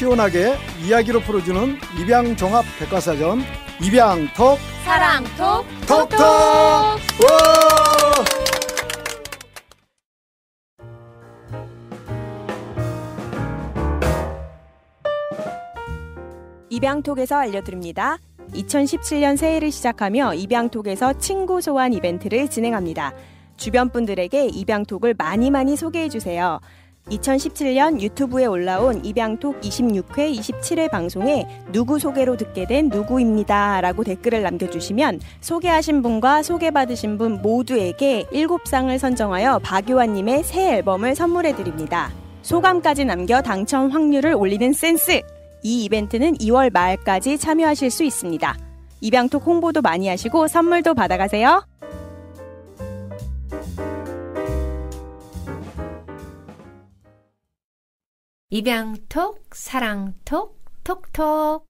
시원하게 이야기로 풀어주는 입양종합 백과사전 입양톡 사랑톡 톡톡 와! 입양톡에서 알려드립니다. 2017년 새해를 시작하며 입양톡에서 친구 소환 이벤트를 진행합니다. 주변 분들에게 입양톡을 많이 많이 소개해 주세요. 2017년 유튜브에 올라온 입양톡 26회 27회 방송에 누구 소개로 듣게 된 누구입니다 라고 댓글을 남겨주시면 소개하신 분과 소개받으신 분 모두에게 7상을 선정하여 박유환님의 새 앨범을 선물해드립니다. 소감까지 남겨 당첨 확률을 올리는 센스! 이 이벤트는 2월 말까지 참여하실 수 있습니다. 입양톡 홍보도 많이 하시고 선물도 받아가세요. 입양톡, 사랑톡, 톡톡.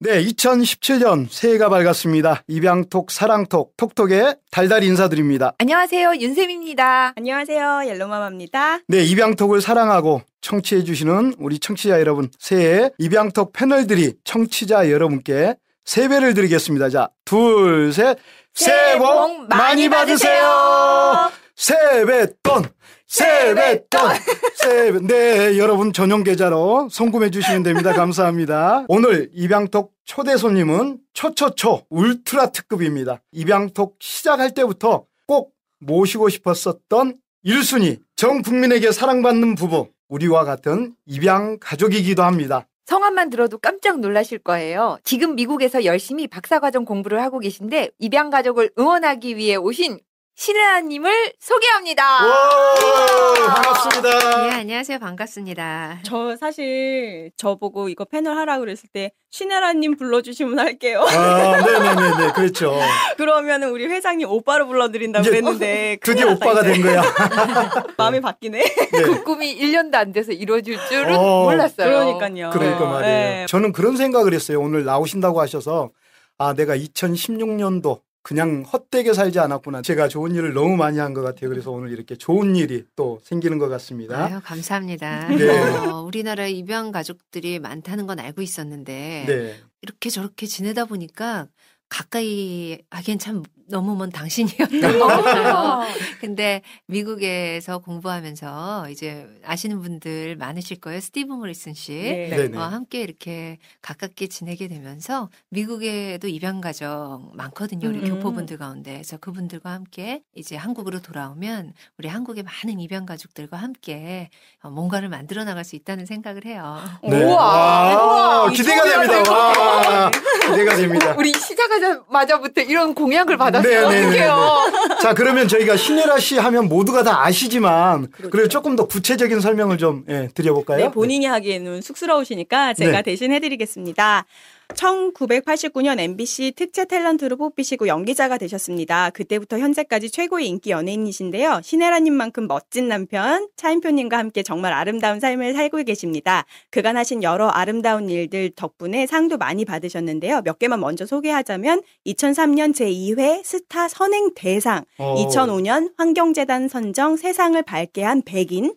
네, 2017년 새해가 밝았습니다. 입양톡, 사랑톡, 톡톡에 달달 인사드립니다. 안녕하세요. 윤쌤입니다. 안녕하세요. 옐로마마입니다. 네, 입양톡을 사랑하고 청취해주시는 우리 청취자 여러분, 새해 입양톡 패널들이 청취자 여러분께 세배를 드리겠습니다. 자, 둘, 셋. 새해 복 많이 받으세요! 세뱃돈! 세뱃돈! 세뱃, 네, 여러분 전용 계좌로 송금해 주시면 됩니다. 감사합니다. 오늘 입양톡 초대 손님은 초초초 울트라 특급입니다. 입양톡 시작할 때부터 꼭 모시고 싶었었던 1순위 전 국민에게 사랑받는 부부 우리와 같은 입양 가족이기도 합니다. 성함만 들어도 깜짝 놀라실 거예요. 지금 미국에서 열심히 박사과정 공부를 하고 계신데 입양 가족을 응원하기 위해 오신 신혜아님을 소개합니다. 오, 반갑습니다. 예, 안녕하세요. 반갑습니다. 저 사실 저보고 이거 패널 하라 고 그랬을 때 신혜라님 불러주시면 할게요. 아, 네네네네. 그렇죠. 그러면 우리 회장님 오빠로 불러드린다고 했는데 드디어 오빠가 이제. 된 거야. 마음이 바뀌네. 네. 그 꿈이 1년도 안 돼서 이루어질 줄은 어, 몰랐어요. 그러니까요. 그러니까 네. 말이에요. 네. 저는 그런 생각을 했어요. 오늘 나오신다고 하셔서. 아, 내가 2016년도 그냥 헛되게 살지 않았구나. 제가 좋은 일을 너무 많이 한 것 같아요. 그래서 오늘 이렇게 좋은 일이 또 생기는 것 같습니다. 아유, 감사합니다. 네. 어, 우리나라 입양 가족들이 많다는 건 알고 있었는데 네. 이렇게 저렇게 지내다 보니까 가까이 하기엔 참 너무 먼 당신이었던 네. 것같 아. 근데 미국에서 공부하면서 이제 아시는 분들 많으실 거예요. 스티브 모리슨 씨. 네. 어, 함께 이렇게 가깝게 지내게 되면서 미국에도 입양 가정 많거든요. 우리 음, 음. 교포분들 가운데. 그래서 그분들과 함께 이제 한국으로 돌아오면 우리 한국의 많은 입양 가족들과 함께 어, 뭔가를 만들어 나갈 수 있다는 생각을 해요. 네. 네. 우와. 우와. 기대가 됩니다. 와. 기대가 됩니다. 우리 시작하자마자부터 이런 공약을 받 받았어요. 네, 네, 네, 어떡해 자, 그러면 저희가 신혜라 씨 하면 모두가 다 아시지만 그렇죠. 그래도 조금 더 구체적인 설명을 좀 예, 드려볼까요? 네, 본인이 하기에는 쑥스러우시니까 제가 대신 해드리겠습니다. 1989년 MBC 특채 탤런트로 뽑히시고 연기자가 되셨습니다. 그때부터 현재까지 최고의 인기 연예인이신데요. 신혜라님만큼 멋진 남편 차인표님과 함께 정말 아름다운 삶을 살고 계십니다. 그간 하신 여러 아름다운 일들 덕분에 상도 많이 받으셨는데요. 몇 개만 먼저 소개하자면 2003년 제2회 스타 선행 대상, 2005년 어. 환경재단 선정 세상을 밝게 한 백인,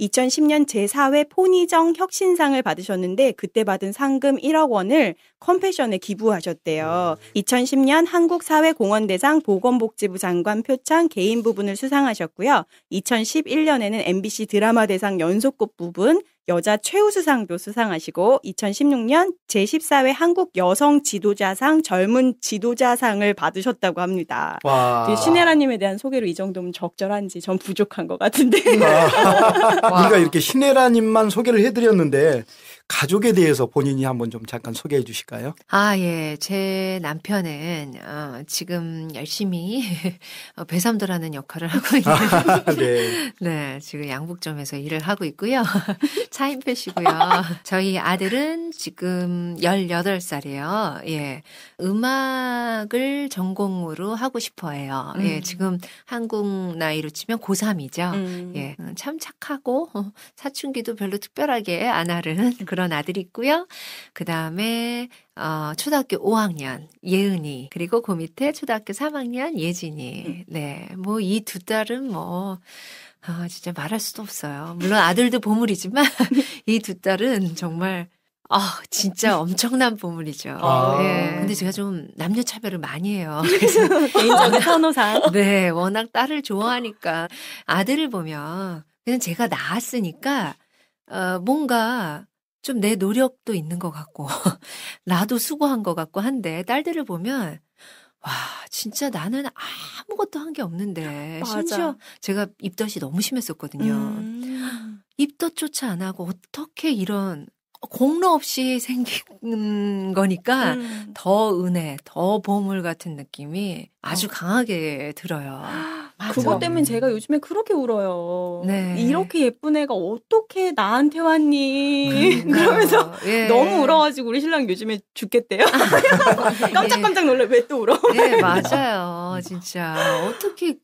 2010년 제4회 포니정 혁신상을 받으셨는데 그때 받은 상금 1억 원을 컴패션에 기부하셨대요. 2010년 음. 한국사회공헌대상 보건복지부 장관 표창 개인 부분을 수상하셨고요. 2011년에는 MBC 드라마 대상 연속급 부분 여자 최우수상도 수상하시고 2016년 제14회 한국 여성 지도자상 젊은 지도자상을 받으셨다고 합니다. 와. 신혜라님에 대한 소개로 이 정도면 적절한지 전 부족한 것 같은데. 아. 우리가 이렇게 신혜라님만 소개를 해드렸는데 가족에 대해서 본인이 한번 좀 잠깐 소개해 주실까요? 있을까요? 아, 예. 제 남편은 어, 지금 열심히 어, 배삼도라는 역할을 하고 있는 아, 네. 네, 지금 양복점에서 일을 하고 있고요. 차인표시고요. 저희 아들은 지금 18살이에요. 예. 음악을 전공으로 하고 싶어 해요. 예, 음. 예, 지금 한국 나이로 치면 고3이죠. 음. 예. 음, 참 착하고 어, 사춘기도 별로 특별하게 안 하는 그런 아들이 있고요. 그 다음에 어, 초등학교 5학년 예은이 그리고 그 밑에 초등학교 3학년 예진이 음. 네뭐 이 두 딸은 뭐 아, 진짜 말할 수도 없어요. 물론 아들도 보물이지만 이 두 딸은 정말 아, 진짜 엄청난 보물이죠. 아. 네. 근데 제가 좀 남녀 차별을 많이 해요. 그래서 개인적인 선호상. 네, 워낙 딸을 좋아하니까 아들을 보면 그냥 제가 낳았으니까 어, 뭔가 좀내 노력도 있는 것 같고, 나도 수고한 것 같고 한데, 딸들을 보면, 와, 진짜 나는 아무것도 한 게 없는데. 맞아. 심지어 제가 입덧이 너무 심했었거든요. 음. 입덧조차 안 하고 어떻게 이런 공로 없이 생긴 거니까 음. 더 은혜, 더 보물 같은 느낌이 아주 어. 강하게 들어요. 맞아. 그것 때문에 음. 제가 요즘에 그렇게 울어요. 네. 이렇게 예쁜 애가 어떻게 나한테 왔니? 그러면서 예. 너무 울어가지고 우리 신랑 요즘에 죽겠대요. 깜짝깜짝 예. 놀래 왜 또 울어? 예, 맞아요. 진짜 어떻게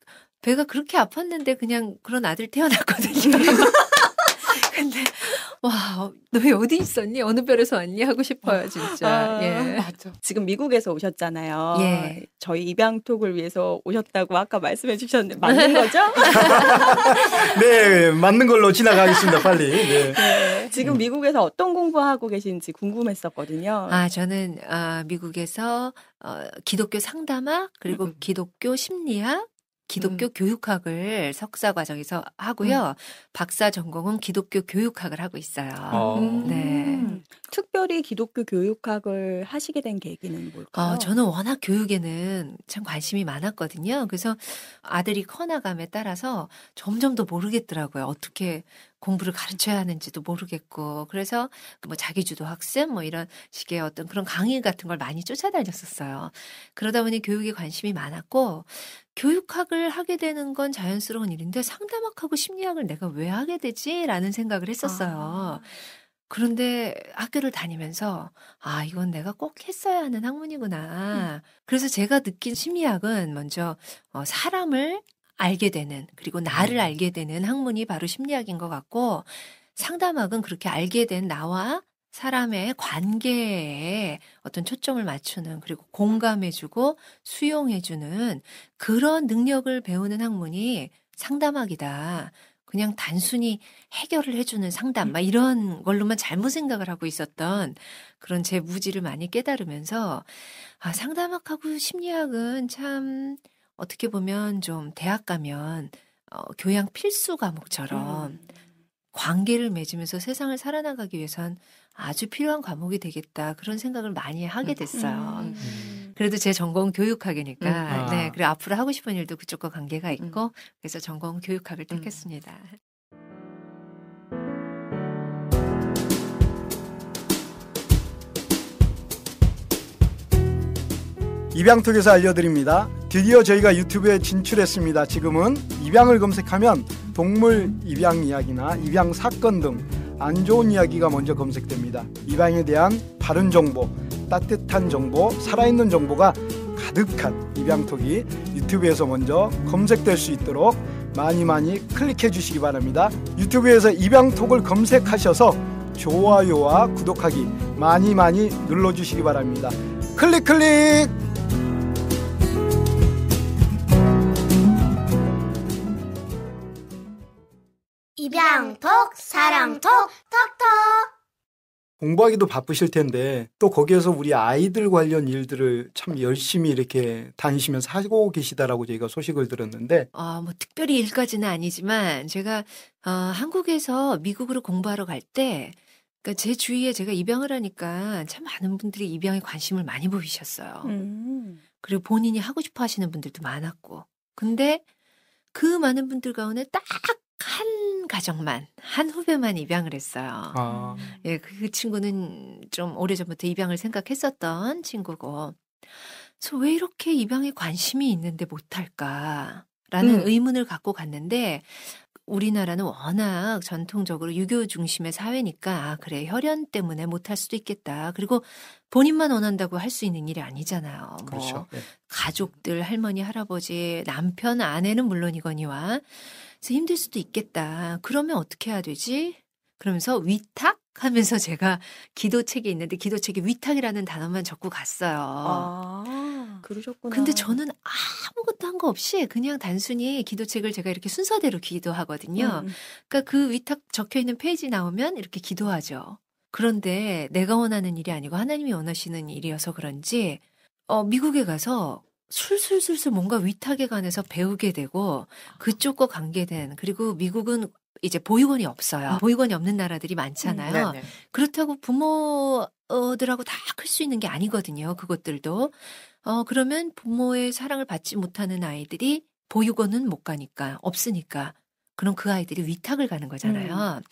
배가 그렇게 아팠는데 그냥 그런 아들 태어났거든요. 와, 너희 어디 있었니? 어느 별에서 왔니? 하고 싶어요, 아, 진짜. 아, 예. 맞아. 지금 미국에서 오셨잖아요. 예. 저희 입양톡을 위해서 오셨다고 아까 말씀해 주셨는데 맞는 거죠? 네, 맞는 걸로 지나가겠습니다, 빨리. 네. 네. 지금 미국에서 어떤 공부하고 계신지 궁금했었거든요. 아, 저는 아, 미국에서 어, 기독교 상담학 그리고 음. 기독교 심리학 기독교 음. 교육학을 석사 과정에서 하고요. 음. 박사 전공은 기독교 교육학을 하고 있어요. 아. 네. 음. 네. 특별히 기독교 교육학을 하시게 된 계기는 뭘까요? 어, 저는 워낙 교육에는 참 관심이 많았거든요. 그래서 아들이 커나감에 따라서 점점 더 모르겠더라고요. 어떻게 공부를 가르쳐야 하는지도 모르겠고 그래서 그 뭐 자기주도 학습 뭐 이런 식의 어떤 그런 강의 같은 걸 많이 쫓아다녔었어요. 그러다 보니 교육에 관심이 많았고 교육학을 하게 되는 건 자연스러운 일인데 상담학하고 심리학을 내가 왜 하게 되지라는 생각을 했었어요. 아. 그런데 학교를 다니면서 아 이건 내가 꼭 했어야 하는 학문이구나. 음. 그래서 제가 느낀 심리학은 먼저 어, 사람을 알게 되는 그리고 나를 음. 알게 되는 학문이 바로 심리학인 것 같고 상담학은 그렇게 알게 된 나와 사람의 관계에 어떤 초점을 맞추는 그리고 공감해주고 수용해주는 그런 능력을 배우는 학문이 상담학이다. 그냥 단순히 해결을 해주는 상담, 막 이런 걸로만 잘못 생각을 하고 있었던 그런 제 무지를 많이 깨달으면서, 아, 상담학하고 심리학은 참 어떻게 보면 좀 대학 가면 어, 교양 필수 과목처럼 음. 관계를 맺으면서 세상을 살아나가기 위해선 아주 필요한 과목이 되겠다 그런 생각을 많이 하게 됐어요. 음. 음. 그래도 제 전공 교육학이니까 아. 네 그리고 앞으로 하고 싶은 일도 그쪽과 관계가 있고 그래서 전공 교육학을 택했습니다. 입양 특에서 알려드립니다. 드디어 저희가 유튜브에 진출했습니다. 지금은 입양을 검색하면 동물 입양 이야기나 입양 사건 등 안 좋은 이야기가 먼저 검색됩니다. 입양에 대한 바른 정보, 따뜻한 정보, 살아있는 정보가 가득한 입양톡이 유튜브에서 먼저 검색될 수 있도록 많이 많이 클릭해 주시기 바랍니다. 유튜브에서 입양톡을 검색하셔서 좋아요와 구독하기 많이 많이 눌러 주시기 바랍니다. 클릭 클릭! 사랑톡 사랑톡 톡톡 공부하기도 바쁘실 텐데 또 거기에서 우리 아이들 관련 일들을 참 열심히 이렇게 다니시면서 하고 계시다라고 저희가 소식을 들었는데 아, 뭐 특별히 일까지는 아니지만 제가 어, 한국에서 미국으로 공부하러 갈 때 그러니까 제 주위에 제가 입양을 하니까 참 많은 분들이 입양에 관심을 많이 보이셨어요. 음. 그리고 본인이 하고 싶어 하시는 분들도 많았고. 근데 그 많은 분들 가운데 딱한 가정만 한 후배만 입양을 했어요. 아. 예, 그 친구는 좀 오래 전부터 입양을 생각했었던 친구고, 그래서 왜 이렇게 입양에 관심이 있는데 못할까라는 음. 의문을 갖고 갔는데 우리나라는 워낙 전통적으로 유교 중심의 사회니까 아, 그래 혈연 때문에 못할 수도 있겠다. 그리고 본인만 원한다고 할 수 있는 일이 아니잖아요. 뭐 그렇죠. 뭐 네. 가족들 할머니 할아버지 남편 아내는 물론이거니와 그래서 힘들 수도 있겠다. 그러면 어떻게 해야 되지? 그러면서 위탁 하면서 제가 기도책이 있는데 기도책에 위탁이라는 단어만 적고 갔어요. 아, 그러셨구나. 근데 저는 아무것도 한 거 없이 그냥 단순히 기도책을 제가 이렇게 순서대로 기도하거든요. 음, 음. 그러니까 그 위탁 적혀 있는 페이지 나오면 이렇게 기도하죠. 그런데 내가 원하는 일이 아니고 하나님이 원하시는 일이어서 그런지 어 미국에 가서 술술술술 뭔가 위탁에 관해서 배우게 되고 그쪽과 관계된 그리고 미국은 이제 보육원이 없어요. 음. 보육원이 없는 나라들이 많잖아요. 음, 그렇다고 부모들하고 다 클 수 있는 게 아니거든요. 그것들도. 어, 그러면 부모의 사랑을 받지 못하는 아이들이 보육원은 못 가니까, 없으니까. 그럼 그 아이들이 위탁을 가는 거잖아요. 음.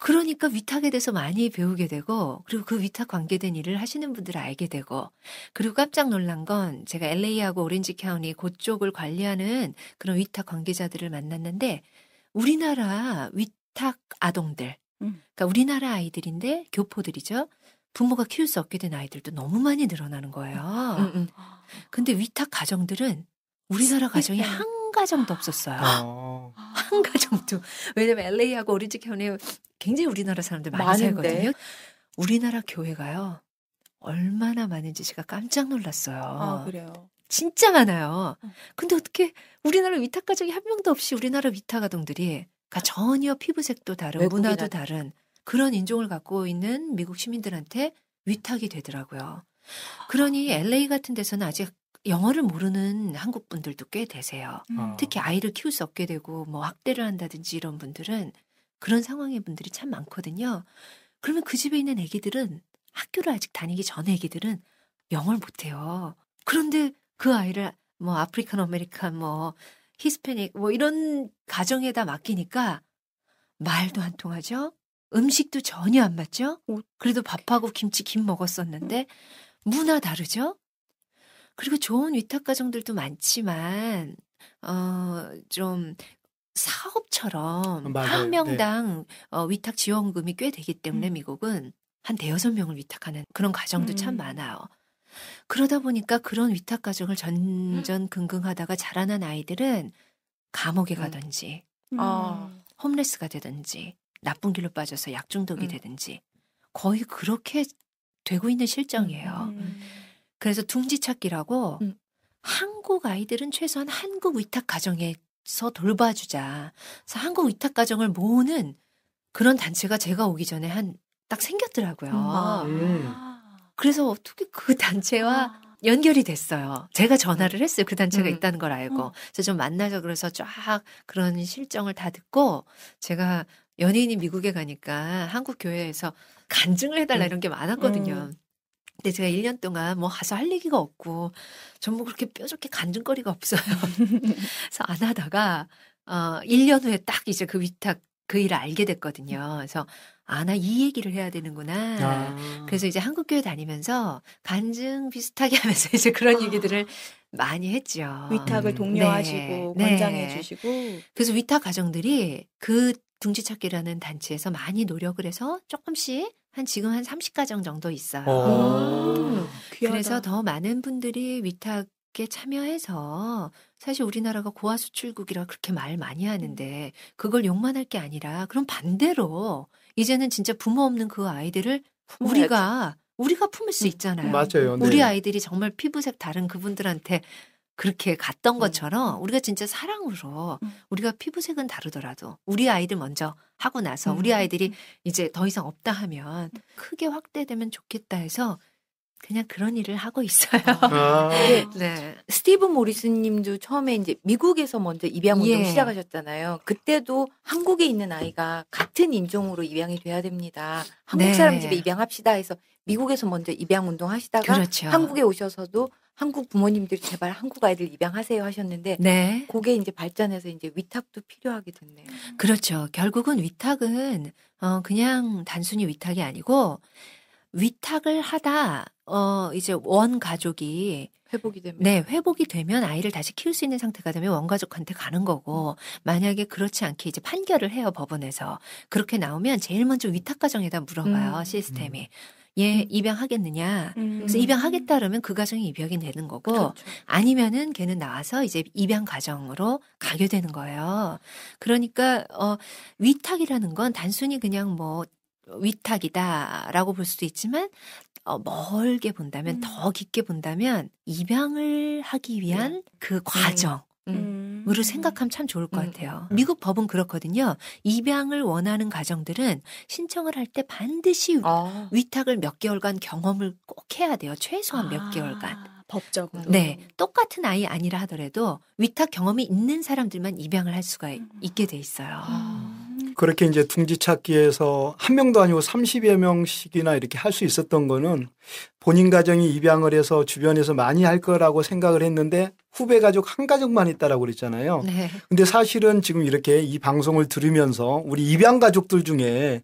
그러니까 위탁에 대해서 많이 배우게 되고 그리고 그 위탁 관계된 일을 하시는 분들을 알게 되고 그리고 깜짝 놀란 건 제가 LA하고 오렌지 카운티 그쪽을 관리하는 그런 위탁 관계자들을 만났는데 우리나라 위탁 아동들 음. 그러니까 우리나라 아이들인데 교포들이죠. 부모가 키울 수 없게 된 아이들도 너무 많이 늘어나는 거예요. 음, 음, 근데 위탁 가정들은 우리나라 가정이 항상 한 가정도 없었어요. 어. 아. 한 가정도. 왜냐면 LA하고 오렌지 캐운에 굉장히 우리나라 사람들 많이 많은데? 살거든요. 우리나라 교회가요. 얼마나 많은지 제가 깜짝 놀랐어요. 아, 그래요. 진짜 많아요. 어. 근데 어떻게 우리나라 위탁 가정이 한 명도 없이 우리나라 위탁 가동들이 그러니까 전혀 피부색도 다른 문화도 다른 그런 인종을 갖고 있는 미국 시민들한테 위탁이 되더라고요. 그러니 LA 아. 같은 데서는 아직 영어를 모르는 한국 분들도 꽤 되세요. 음. 아. 특히 아이를 키울 수 없게 되고 뭐 학대를 한다든지 이런 분들은 그런 상황의 분들이 참 많거든요. 그러면 그 집에 있는 아기들은 학교를 아직 다니기 전에 아기들은 영어를 못해요. 그런데 그 아이를 뭐 아프리칸 아메리칸 뭐 히스패닉 뭐 이런 가정에다 맡기니까 말도 안 통하죠. 음식도 전혀 안 맞죠. 그래도 밥하고 김치 김 먹었었는데 문화 다르죠. 그리고 좋은 위탁 가정들도 많지만 어좀 사업처럼 어, 맞아요. 네. 한 명당 네. 어, 위탁 지원금이 꽤 되기 때문에 음. 미국은 한 대여섯 명을 위탁하는 그런 가정도 음. 참 많아요. 그러다 보니까 그런 위탁 가정을 음. 전전긍긍하다가 자라난 아이들은 감옥에 네. 가든지 음. 어, 홈레스가 되든지 나쁜 길로 빠져서 약 중독이 음. 되든지 거의 그렇게 되고 있는 실정이에요. 음. 그래서 둥지찾기라고 음. 한국 아이들은 최소한 한국 위탁 가정에서 돌봐주자. 그래서 한국 위탁 가정을 모으는 그런 단체가 제가 오기 전에 한 딱 생겼더라고요. 음. 그래서 어떻게 그 단체와 아. 연결이 됐어요. 제가 전화를 음. 했어요. 그 단체가 음. 있다는 걸 알고. 음. 그래서 좀 만나서 그래서 쫙 그런 실정을 다 듣고 제가 연예인이 미국에 가니까 한국 교회에서 간증을 해달라 음. 이런 게 많았거든요. 음. 근데 제가 1년 동안 뭐 가서 할 얘기가 없고 전부 뭐 그렇게 뾰족히 간증거리가 없어요. 그래서 안 하다가 어 1년 후에 딱 이제 그 위탁 그 일을 알게 됐거든요. 그래서 아, 나 이 얘기를 해야 되는구나. 아. 그래서 이제 한국교회 다니면서 간증 비슷하게 하면서 이제 그런 아. 얘기들을 많이 했죠. 위탁을 음, 네. 독려하시고 네. 권장해 네. 주시고. 그래서 위탁 가정들이 그 둥지찾기라는 단체에서 많이 노력을 해서 조금씩 한 지금 한 30가정 정도 있어요. 어. 그래서 더 많은 분들이 위탁에 참여해서 사실 우리나라가 고아 수출국이라 그렇게 말 많이 하는데 음. 그걸 욕만 할 게 아니라 그럼 반대로 이제는 진짜 부모 없는 그 아이들을 우리가 우리가 품을 수 음. 있잖아요. 맞아요. 네. 우리 아이들이 정말 피부색 다른 그분들한테 그렇게 갔던 음. 것처럼 우리가 진짜 사랑으로 음. 우리가 피부색은 다르더라도 우리 아이들 먼저 하고 나서 우리 음. 아이들이 이제 더 이상 없다 하면 크게 확대되면 좋겠다 해서 그냥 그런 일을 하고 있어요. 아~ 네. 네. 스티브 모리스님도 처음에 이제 미국에서 먼저 입양 운동 예. 시작하셨잖아요. 그때도 한국에 있는 아이가 같은 인종으로 입양이 돼야 됩니다. 한국 네. 사람 집에 입양합시다 해서 미국에서 먼저 입양 운동 하시다가 그렇죠. 한국에 오셔서도 한국 부모님들이 제발 한국 아이들 입양하세요 하셨는데 네. 그게 이제 발전해서 이제 위탁도 필요하게 됐네요. 그렇죠. 결국은 위탁은 어 그냥 단순히 위탁이 아니고 위탁을 하다 어 이제 원 가족이 회복이 되면 네 회복이 되면 아이를 다시 키울 수 있는 상태가 되면 원가족한테 가는 거고 음. 만약에 그렇지 않게 이제 판결을 해요 법원에서 그렇게 나오면 제일 먼저 위탁 과정에다 물어봐요 음. 음. 시스템이 음. 얘 입양하겠느냐. 음. 그래서 입양하겠다 그러면 그 가정이 입양이 되는 거고 그렇죠. 아니면은 걔는 나와서 이제 입양 가정으로 가게 되는 거예요. 그러니까 어 위탁이라는 건 단순히 그냥 뭐 위탁이다라고 볼 수도 있지만 어, 멀게 본다면 음. 더 깊게 본다면 입양을 하기 위한 네. 그 음. 과정 음. 를 생각하면 참 좋을 것 음, 같아요. 음, 음. 미국 법은 그렇거든요. 입양을 원하는 가정들은 신청을 할 때 반드시 아. 위탁을 몇 개월간 경험을 꼭 해야 돼요. 최소한 아. 몇 개월간. 법적으로. 네. 똑같은 아이 아니라 하더라도 위탁 경험이 있는 사람들만 입양을 할 수가 음. 있게 돼 있어요. 아. 그렇게 이제 둥지 찾기에서 한 명도 아니고 30여 명씩이나 이렇게 할 수 있었던 거는 본인 가정이 입양을 해서 주변에서 많이 할 거라고 생각을 했는데 후배 가족 한 가족만 있다라고 그랬잖아요. 네. 근데 사실은 지금 이렇게 이 방송을 들으면서 우리 입양 가족들 중에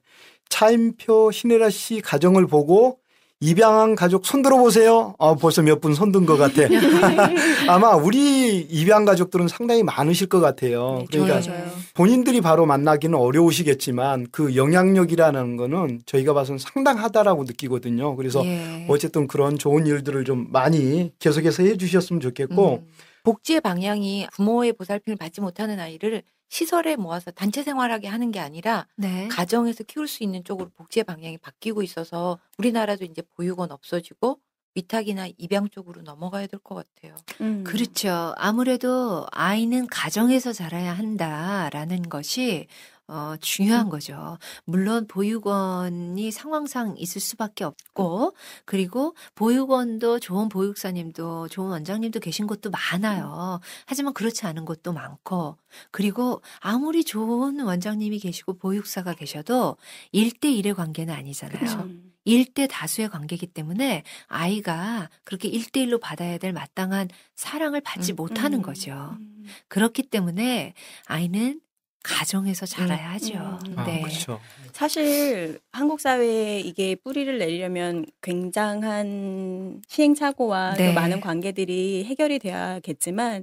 차인표 신혜라 씨 가정을 보고 입양한 가족 손들어 보세요. 아, 어, 벌써 몇 분 손든 것 같아. 아마 우리 입양 가족들은 상당히 많으실 것 같아요. 네, 그러니까 저요, 저요. 본인들이 바로 만나기는 어려우시겠지만 그 영향력이라는 거는 저희가 봐서는 상당하다라고 느끼거든요. 그래서 예. 어쨌든 그런 좋은 일들을 좀 많이 계속해서 해 주셨으면 좋겠고 음. 복지의 방향이 부모의 보살핌을 받지 못하는 아이를 시설에 모아서 단체 생활하게 하는 게 아니라 네. 가정에서 키울 수 있는 쪽으로 복지의 방향이 바뀌고 있어서 우리나라도 이제 보육원 없어지고 위탁이나 입양 쪽으로 넘어가야 될 것 같아요. 음. 그렇죠. 아무래도 아이는 가정에서 자라야 한다라는 것이 어, 중요한 거죠. 물론 보육원이 상황상 있을 수밖에 없고 음. 그리고 보육원도 좋은 보육사님도 좋은 원장님도 계신 곳도 많아요. 음. 하지만 그렇지 않은 곳도 많고 그리고 아무리 좋은 원장님이 계시고 보육사가 계셔도 1대1의 관계는 아니잖아요. 그쵸. 그렇죠. 일대 다수의 관계이기 때문에 아이가 그렇게 1대1로 받아야 될 마땅한 사랑을 받지 음, 못하는 음, 거죠. 음. 그렇기 때문에 아이는 가정에서 자라야 하죠. 음. 음, 음. 아, 네. 아, 사실 한국 사회에 이게 뿌리를 내리려면 굉장한 시행착오와 네. 또 많은 관계들이 해결이 돼야겠지만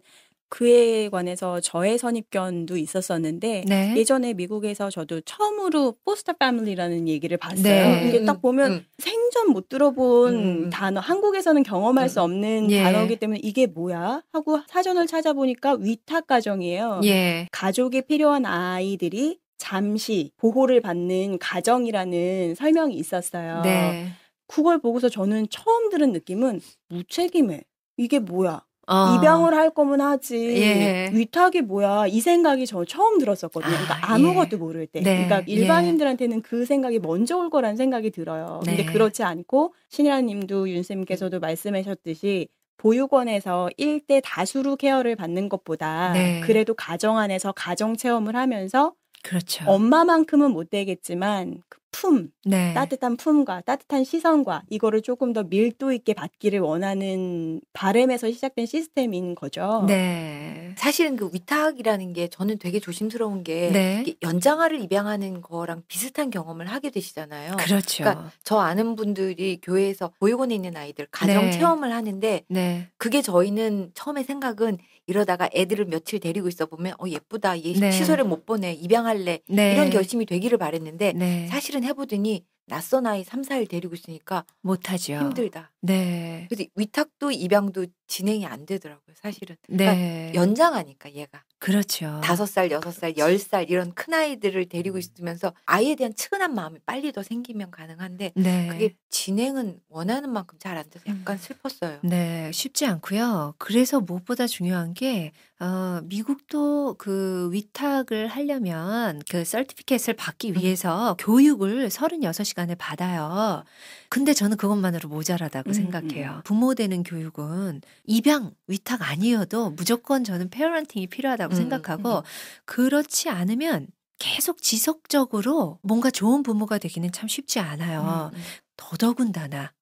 그에 관해서 저의 선입견도 있었었는데 네. 예전에 미국에서 저도 처음으로 포스터 패밀리라는 얘기를 봤어요. 네. 이게 딱 보면 음, 생전 못 들어본 음. 음. 단어, 한국에서는 경험할 수 음. 없는 예. 단어이기 때문에 이게 뭐야 하고 사전을 찾아보니까 위탁 가정이에요. 예. 가족이 필요한 아이들이 잠시 보호를 받는 가정이라는 설명이 있었어요. 네. 그걸 보고서 저는 처음 들은 느낌은 무책임해. 이게 뭐야? 어. 입양을 할 거면 하지 예. 위탁이 뭐야 이 생각이 저 처음 들었었거든요. 그러니까 아, 무것도 예. 모를 때, 네. 그러니까 예. 일반인들한테는 그 생각이 먼저 올거라는 생각이 들어요. 네. 근데 그렇지 않고 신이라님도 윤쌤께서도 말씀하셨듯이 보육원에서 1대 다수로 케어를 받는 것보다 네. 그래도 가정 안에서 가정 체험을 하면서 그렇죠. 엄마만큼은 못 되겠지만 그 품, 네. 따뜻한 품과 따뜻한 시선과 이거를 조금 더 밀도 있게 받기를 원하는 바램에서 시작된 시스템인 거죠. 네. 사실은 그 위탁이라는 게 저는 되게 조심스러운 게 네. 연장아를 입양하는 거랑 비슷한 경험을 하게 되시잖아요. 그렇죠. 그러니까 저 아는 분들이 교회에서 보육원에 있는 아이들 가정 네. 체험을 하는데 네. 그게 저희는 처음에 생각은 이러다가 애들을 며칠 데리고 있어 보면 어 예쁘다 얘시설을못 네. 보내 입양할래 네. 이런 결심이 되기를 바랬는데 사실은 해보더니 낯선 아이 3, 4일 데리고 있으니까 못하죠. 힘들다. 네. 그래서 위탁도 입양도 진행이 안 되더라고요, 사실은. 그러니까 네. 연장하니까 얘가. 그렇죠. 다섯 살, 여섯 살, 열 살 이런 큰 아이들을 데리고 음. 있으면서 아이에 대한 측은한 마음이 빨리 더 생기면 가능한데 네. 그게 진행은 원하는 만큼 잘 안 돼서 약간 음. 슬펐어요. 네, 쉽지 않고요. 그래서 무엇보다 중요한 게 어, 미국도 그 위탁을 하려면 그 서티피켓을 받기 음. 위해서 음. 교육을 36 시간을 받아요. 근데 저는 그것만으로 모자라다고 음, 생각해요. 음. 부모 되는 교육은 입양, 위탁 아니어도 무조건 저는 페어런팅이 필요하다고 음, 생각하고 음, 음. 그렇지 않으면 계속 지속적으로 뭔가 좋은 부모가 되기는 참 쉽지 않아요. 음, 더더군다나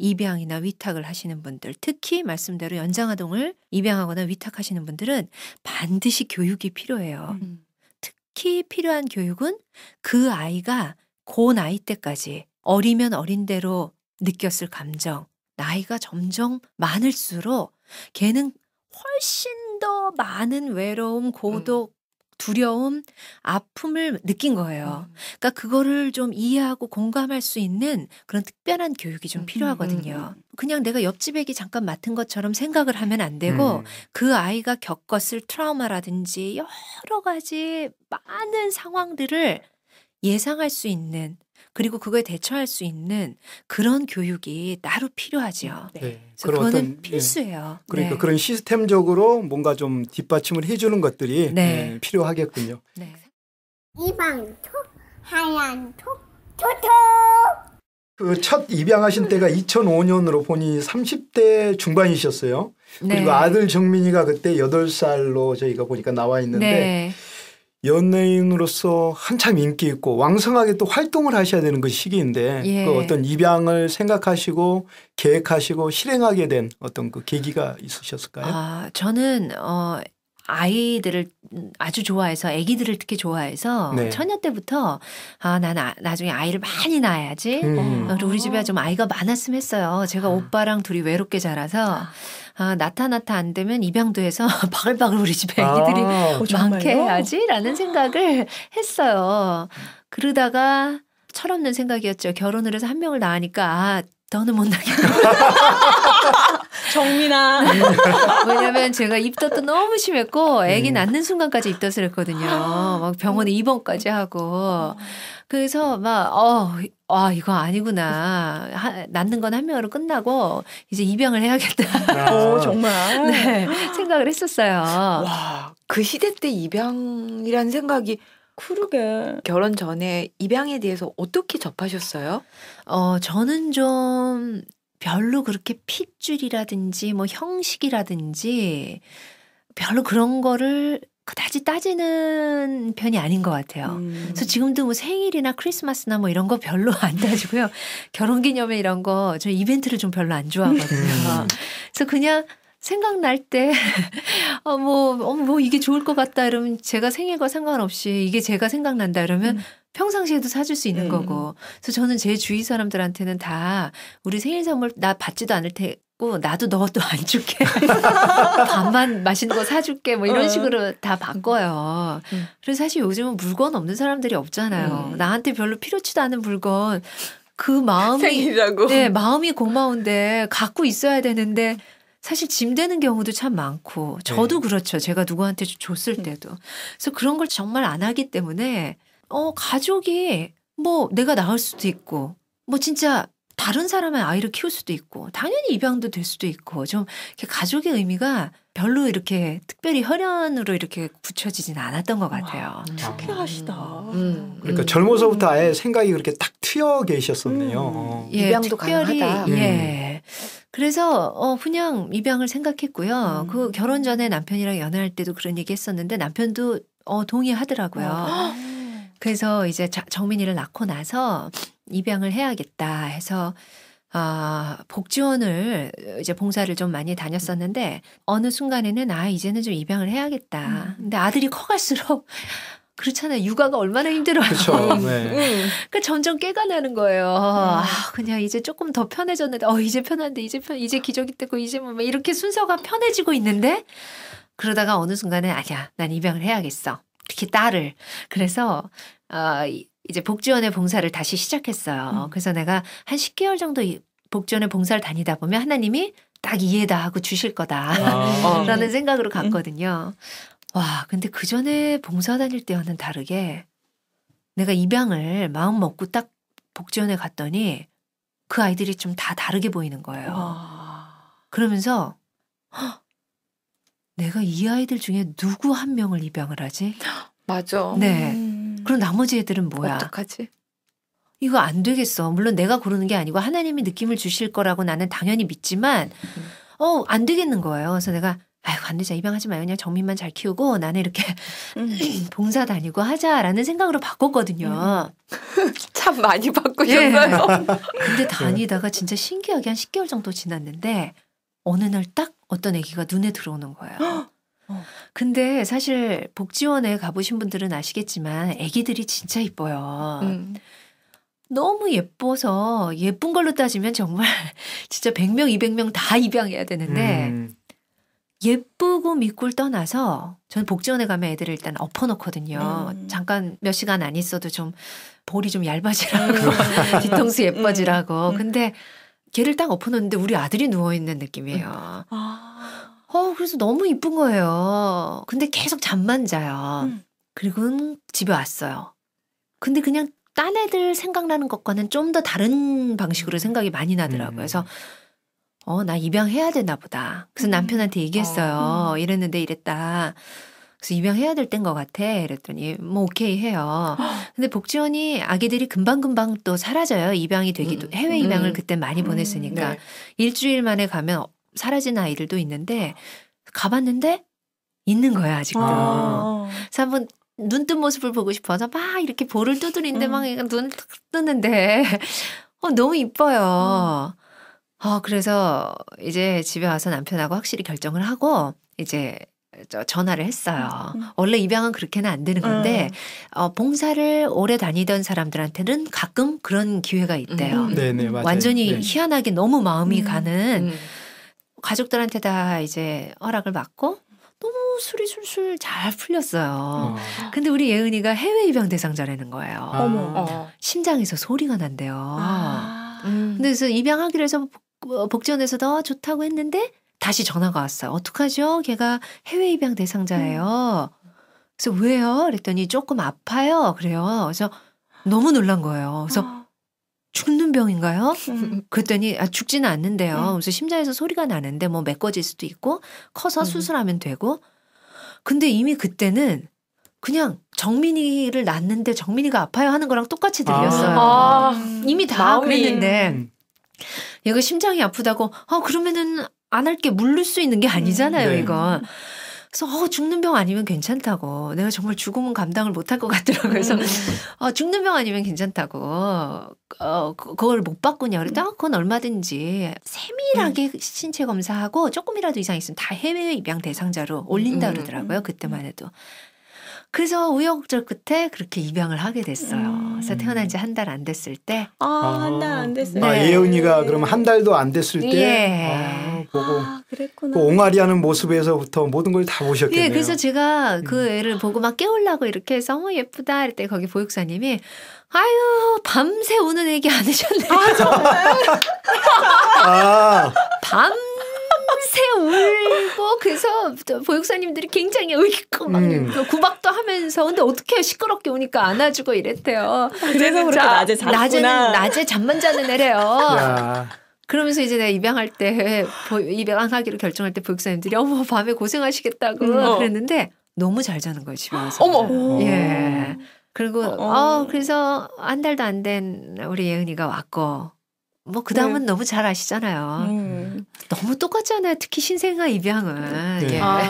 입양이나 위탁을 하시는 분들, 특히 말씀대로 연장아동을 입양하거나 위탁하시는 분들은 반드시 교육이 필요해요. 특히 필요한 교육은 그 아이가 고 나이 때까지 어리면 어린 대로 느꼈을 감정, 나이가 점점 많을수록 걔는 훨씬 더 많은 외로움, 고독, 음. 두려움, 아픔을 느낀 거예요. 음. 그러니까 그거를 좀 이해하고 공감할 수 있는 그런 특별한 교육이 좀 음, 필요하거든요. 그냥 내가 옆집 애기 잠깐 맡은 것처럼 생각을 하면 안 되고 음. 그 아이가 겪었을 트라우마라든지 여러 가지 많은 상황들을 예상할 수 있는 그리고 그거에 대처할 수 있는 그런 교육이 따로 필요하지요. 음, 네. 네. 그런 어떤, 예. 필수예요. 네. 그러니까 네. 그런 시스템적으로 뭔가 좀 뒷받침을 해주는 것들이 네. 예, 필요하겠군요. 네. 이방토 하얀토 토토. 그첫 입양하신 때가 2005년으로 보니 30대 중반이셨어요. 그리고 네. 아들 정민이가 그때 8살로 저희가 보니까 나와 있는데 네. 연예인으로서 한참 인기 있고 왕성하게 또 활동을 하셔야 되는 그 시기인데 예. 그 어떤 입양을 생각하시고 계획하시고 실행하게 된 어떤 그 계기가 있으셨을까요? 아, 저는 어 아이들을 아주 좋아해서 아기들을 특히 좋아해서 네. 처녀 때부터 아나 아, 나중에 아이를 많이 낳아야지. 음. 우리 집에 좀 아이가 많았으면 했어요. 제가 아. 오빠랑 둘이 외롭게 자라서 아, 나타나타 안 되면 입양도 해서 바글바글 우리 집에 아, 애기들이 아, 어, 많게 해야지라는 생각을 했어요. 그러다가 철없는 생각이었죠. 결혼을 해서 한 명을 낳으니까 아, 너는 못낳겠다 정민아. 왜냐면 제가 입덧도 너무 심했고 아기 네. 낳는 순간까지 입덧을 했거든요. 아. 막 병원에 입원까지 하고. 그래서 막어 아, 이거 아니구나. 하, 낳는 건 한 명으로 끝나고 이제 입양을 해야겠다. 아. 오, 정말. 네, 생각을 했었어요. 와, 그 시대 때 입양이란 생각이 그러게. 결혼 전에 입양에 대해서 어떻게 접하셨어요? 어, 저는 좀 별로 그렇게 핏줄이라든지 뭐 형식이라든지 별로 그런 거를 그다지 따지는 편이 아닌 것 같아요. 음. 그래서 지금도 뭐 생일이나 크리스마스나 뭐 이런 거 별로 안 따지고요. 결혼 기념일 이런 거 저 이벤트를 좀 별로 안 좋아하거든요. 음. 그래서 그냥 생각날 때, 어, 뭐, 어, 뭐, 이게 좋을 것 같다, 이러면 제가 생일과 상관없이 이게 제가 생각난다, 이러면 음. 평상시에도 사줄 수 있는 음. 거고. 그래서 저는 제 주위 사람들한테는 다 우리 생일 선물 나 받지도 않을 테, 받고 나도 너도 안 줄게 밥만 맛있는 거 사줄게 뭐 이런 어. 식으로 다 바꿔요. 음. 그래서 사실 요즘은 물건 없는 사람들이 없잖아요. 음. 나한테 별로 필요치도 않은 물건 그 마음이 생일이라고. 네 마음이 고마운데 갖고 있어야 되는데 사실 짐 되는 경우도 참 많고 저도 네. 그렇죠. 제가 누구한테 줬을 음. 때도 그래서 그런 걸 정말 안 하기 때문에 어 가족이 뭐 내가 나을 수도 있고 뭐 진짜 다른 사람의 아이를 키울 수도 있고 당연히 입양도 될 수도 있고 좀 이렇게 가족의 의미가 별로 이렇게 특별히 혈연으로 이렇게 붙여지진 않았던 것 같아요. 특이하시다. 음. 음. 음. 그러니까 젊어서부터 아예 생각이 그렇게 딱 트여 계셨었네요. 음. 어. 예, 입양도 특별히, 가능하다. 예. 음. 그래서 어 그냥 입양을 생각했고요. 그 결혼 전에 남편이랑 연애할 때도 그런 얘기 했었는데 남편도 어 동의하더라고요. 어. 그래서 이제 정민이를 낳고 나서 입양을 해야겠다 해서 아, 복지원을 이제 봉사를 좀 많이 다녔었는데 어느 순간에는 아 이제는 좀 입양을 해야겠다. 음. 근데 아들이 커갈수록 그렇잖아요. 육아가 얼마나 힘들어요. 그렇죠. 네. 응. 음. 그러니까 점점 깨가 나는 거예요. 음. 아, 그냥 이제 조금 더 편해졌는데 어 이제 편한데 이제 편 이제 기저귀 뜯고 이제 뭐 이렇게 순서가 편해지고 있는데 그러다가 어느 순간에 아니야 난 입양을 해야겠어. 특히 딸을. 그래서 어, 이제 복지원의 봉사를 다시 시작했어요. 음. 그래서 내가 한 10개월 정도 복지원의 봉사를 다니다 보면 하나님이 딱 이해다 하고 주실 거다라는 아. 음. 생각으로 음. 갔거든요. 와, 근데 그 전에 봉사 다닐 때와는 다르게 내가 입양을 마음 먹고 딱 복지원에 갔더니 그 아이들이 좀 다 다르게 보이는 거예요. 와. 그러면서 헉, 내가 이 아이들 중에 누구 한 명을 입양을 하지? 맞아. 네. 음. 그럼 나머지 애들은 뭐야? 어떡하지? 이거 안 되겠어. 물론 내가 고르는 게 아니고 하나님이 느낌을 주실 거라고 나는 당연히 믿지만, 음. 어, 안 되겠는 거예요. 그래서 내가, 아이고, 안 되자. 입양하지 마요. 그냥 정민만 잘 키우고 나는 이렇게 음. 봉사 다니고 하자라는 생각으로 바꿨거든요. 음. 참 많이 바꾸셨어요. 네. 근데 네. 다니다가 진짜 신기하게 한 10개월 정도 지났는데, 어느 날딱 어떤 아기가 눈에 들어오는 거예요. 어. 근데 사실 복지원에 가보신 분들은 아시겠지만 아기들이 진짜 이뻐요. 음. 너무 예뻐서 예쁜 걸로 따지면 정말 진짜 100명, 200명 다 입양해야 되는데 음. 예쁘고 미꿀 떠나서 저는 복지원에 가면 애들을 일단 엎어놓거든요. 음. 잠깐 몇 시간 안 있어도 좀 볼이 좀 얇아지라고 음. 뒤통수 예뻐지라고. 음. 근데 걔를 딱 엎어놓는데 우리 아들이 누워있는 느낌이에요. 아. 어, 그래서 너무 이쁜 거예요. 근데 계속 잠만 자요. 음. 그리고 음, 집에 왔어요. 근데 그냥 딴 애들 생각나는 것과는 좀 더 다른 방식으로 생각이 많이 나더라고요. 음. 그래서 어, 나 입양해야 되나 보다. 그래서 음. 남편한테 얘기했어요. 어. 이랬는데 이랬다. 그래서 입양해야 될 땐 것 같아. 이랬더니 뭐 오케이 해요. 근데 복지원이 아기들이 금방금방 또 사라져요. 입양이 되기도 음, 해외 입양을 음, 그때 많이 음, 보냈으니까 네. 일주일 만에 가면 사라진 아이들도 있는데 가봤는데 있는 거야 아직도. 아. 그 눈뜬 모습을 보고 싶어서 막 이렇게 볼을 두드린는데막 음. 눈을 탁 뜨는데 어 너무 이뻐요. 어 그래서 이제 집에 와서 남편하고 확실히 결정을 하고 이제 전화를 했어요. 음. 음. 원래 입양은 그렇게는 안 되는 건데 음. 어, 봉사를 오래 다니던 사람들한테는 가끔 그런 기회가 있대요. 음. 네네, 완전히 네. 희한하게 너무 마음이 음, 가는 음. 가족들한테 다 이제 허락을 받고 너무 술이 술술 잘 풀렸어요. 어. 근데 우리 예은이가 해외 입양 대상자라는 거예요. 아. 어머. 어. 심장에서 소리가 난대요. 아. 근데 그래서 입양하기로 해서 어, 복지원에서도 좋다고 했는데 다시 전화가 왔어요. 어떡하죠? 걔가 해외 입양 대상자예요. 음. 그래서 왜요? 그랬더니 조금 아파요. 그래요. 그래서 너무 놀란 거예요. 그래서 아. 죽는 병인가요? 그랬더니 아 죽지는 않는데요. 네. 그래서 심장에서 소리가 나는데 뭐 메꿔질 수도 있고 커서 음. 수술하면 되고. 근데 이미 그때는 그냥 정민이를 낳는데 정민이가 아파요 하는 거랑 똑같이 아. 들렸어요. 아. 이미 다 마음이. 그랬는데 음. 얘가 심장이 아프다고 아 그러면은 안 할 게 물릴 수 있는 게 아니잖아요, 음, 네. 이건. 그래서 어, 죽는 병 아니면 괜찮다고. 내가 정말 죽음은 감당을 못할 것 같더라고요. 그래서 음. 어, 죽는 병 아니면 괜찮다고. 어, 그, 그걸 못 바꾸냐. 그랬더니 음. 아, 그건 얼마든지 세밀하게 음. 신체 검사하고 조금이라도 이상 있으면 다 해외 입양 대상자로 올린다 그러더라고요. 그때만 해도. 그래서 우여곡절 끝에 그렇게 입양을 하게 됐어요. 음. 그래서 태어난 지 한 달 안 됐을 때. 아, 한 달 안 아. 됐어요. 아, 예은이가 네. 그면한 달도 안 됐을 때. 예. 아, 보고 아, 그랬구나. 그 옹알이 하는 모습에서부터 모든 걸 다 보셨겠네요. 예, 그래서 제가 음. 그 애를 보고 막 깨우려고 이렇게 해서 어 예쁘다 이때 거기 보육사님이 아유 밤새 우는 애기 안으셨네요. 아, 아. 밤 새 울고 그래서 보육사님들이 굉장히 울고 막 음. 그 구박도 하면서 근데 어떻게 시끄럽게 우니까 안아주고 이랬대요. 아, 그래서 그렇게 낮에 잤구나. 낮에는 낮에 잠만 자는 애래요. 야. 그러면서 이제 내가 입양할 때 입양하기로 결정할 때 보육사님들이 어머 밤에 고생하시겠다고 음. 어. 그랬는데 너무 잘 자는 거예요 집에 서 어머. 어. 예. 그리고 어, 어 그래서 한 달도 안 된 우리 예은이가 왔고 뭐 그다음은 네. 너무 잘 아시잖아요. 음. 너무 똑같잖아요. 특히 신생아 입양은 네. 예. 아.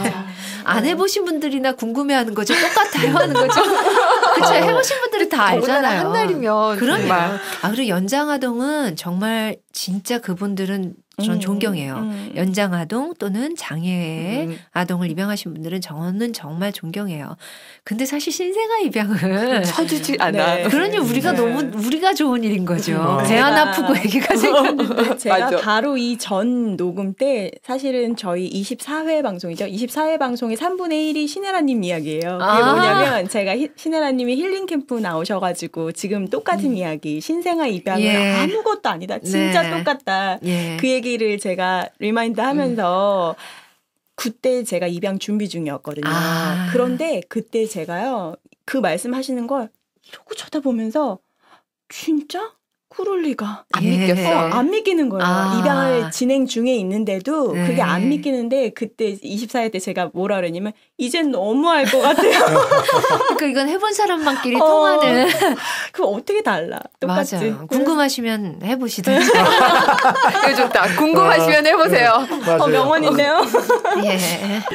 안 네. 해보신 분들이나 궁금해하는 거죠. 똑같아요 하는 거죠. 그렇죠. 해보신 분들은 다 알잖아요. 한 달이면 그럼요. 정말. 아 그리고 연장아동은 정말 진짜 그분들은 저는 음, 존경해요. 음, 음. 연장 아동 또는 장애 음, 아동을 입양하신 분들은 저는 정말 존경해요. 근데 사실 신생아 입양은 쳐주지 않아. 네. 네. 그러니 우리가 네. 너무 우리가 좋은 일인 거죠. 대안 아프고 아기가 생겼는데 제가 바로 이 전 녹음 때 사실은 저희 24회 방송이죠. 24회 방송의 3분의 1이 신혜라님 이야기예요. 그게 아. 뭐냐면 제가 신혜라님이 힐링 캠프 나오셔가지고 지금 똑같은 음. 이야기 신생아 입양은 예. 아무것도 아니다. 진짜 네. 똑같다. 예. 그 얘기 이야기를 제가 리마인드 하면서 음. 그때 제가 입양 준비 중이었거든요. 아. 그런데 그때 제가요, 그 말씀 하시는 걸 이러고 쳐다보면서, 진짜? 그럴 리가. 안 예. 믿겼어. 어, 안 믿기는 거예요. 아. 입양을 진행 중에 있는데도 그게 안 네. 믿기는데 그때 24회 때 제가 뭐라 그랬냐면 이젠 너무 알것 같아요. 그러니까 이건 해본 사람만끼리 어, 통하는. 그럼 어떻게 달라? 똑같은 맞아. 네. 궁금하시면 해보시든지. 이거 좋다. 궁금하시면 아, 해보세요. 네. 어, 명언인데요. 예.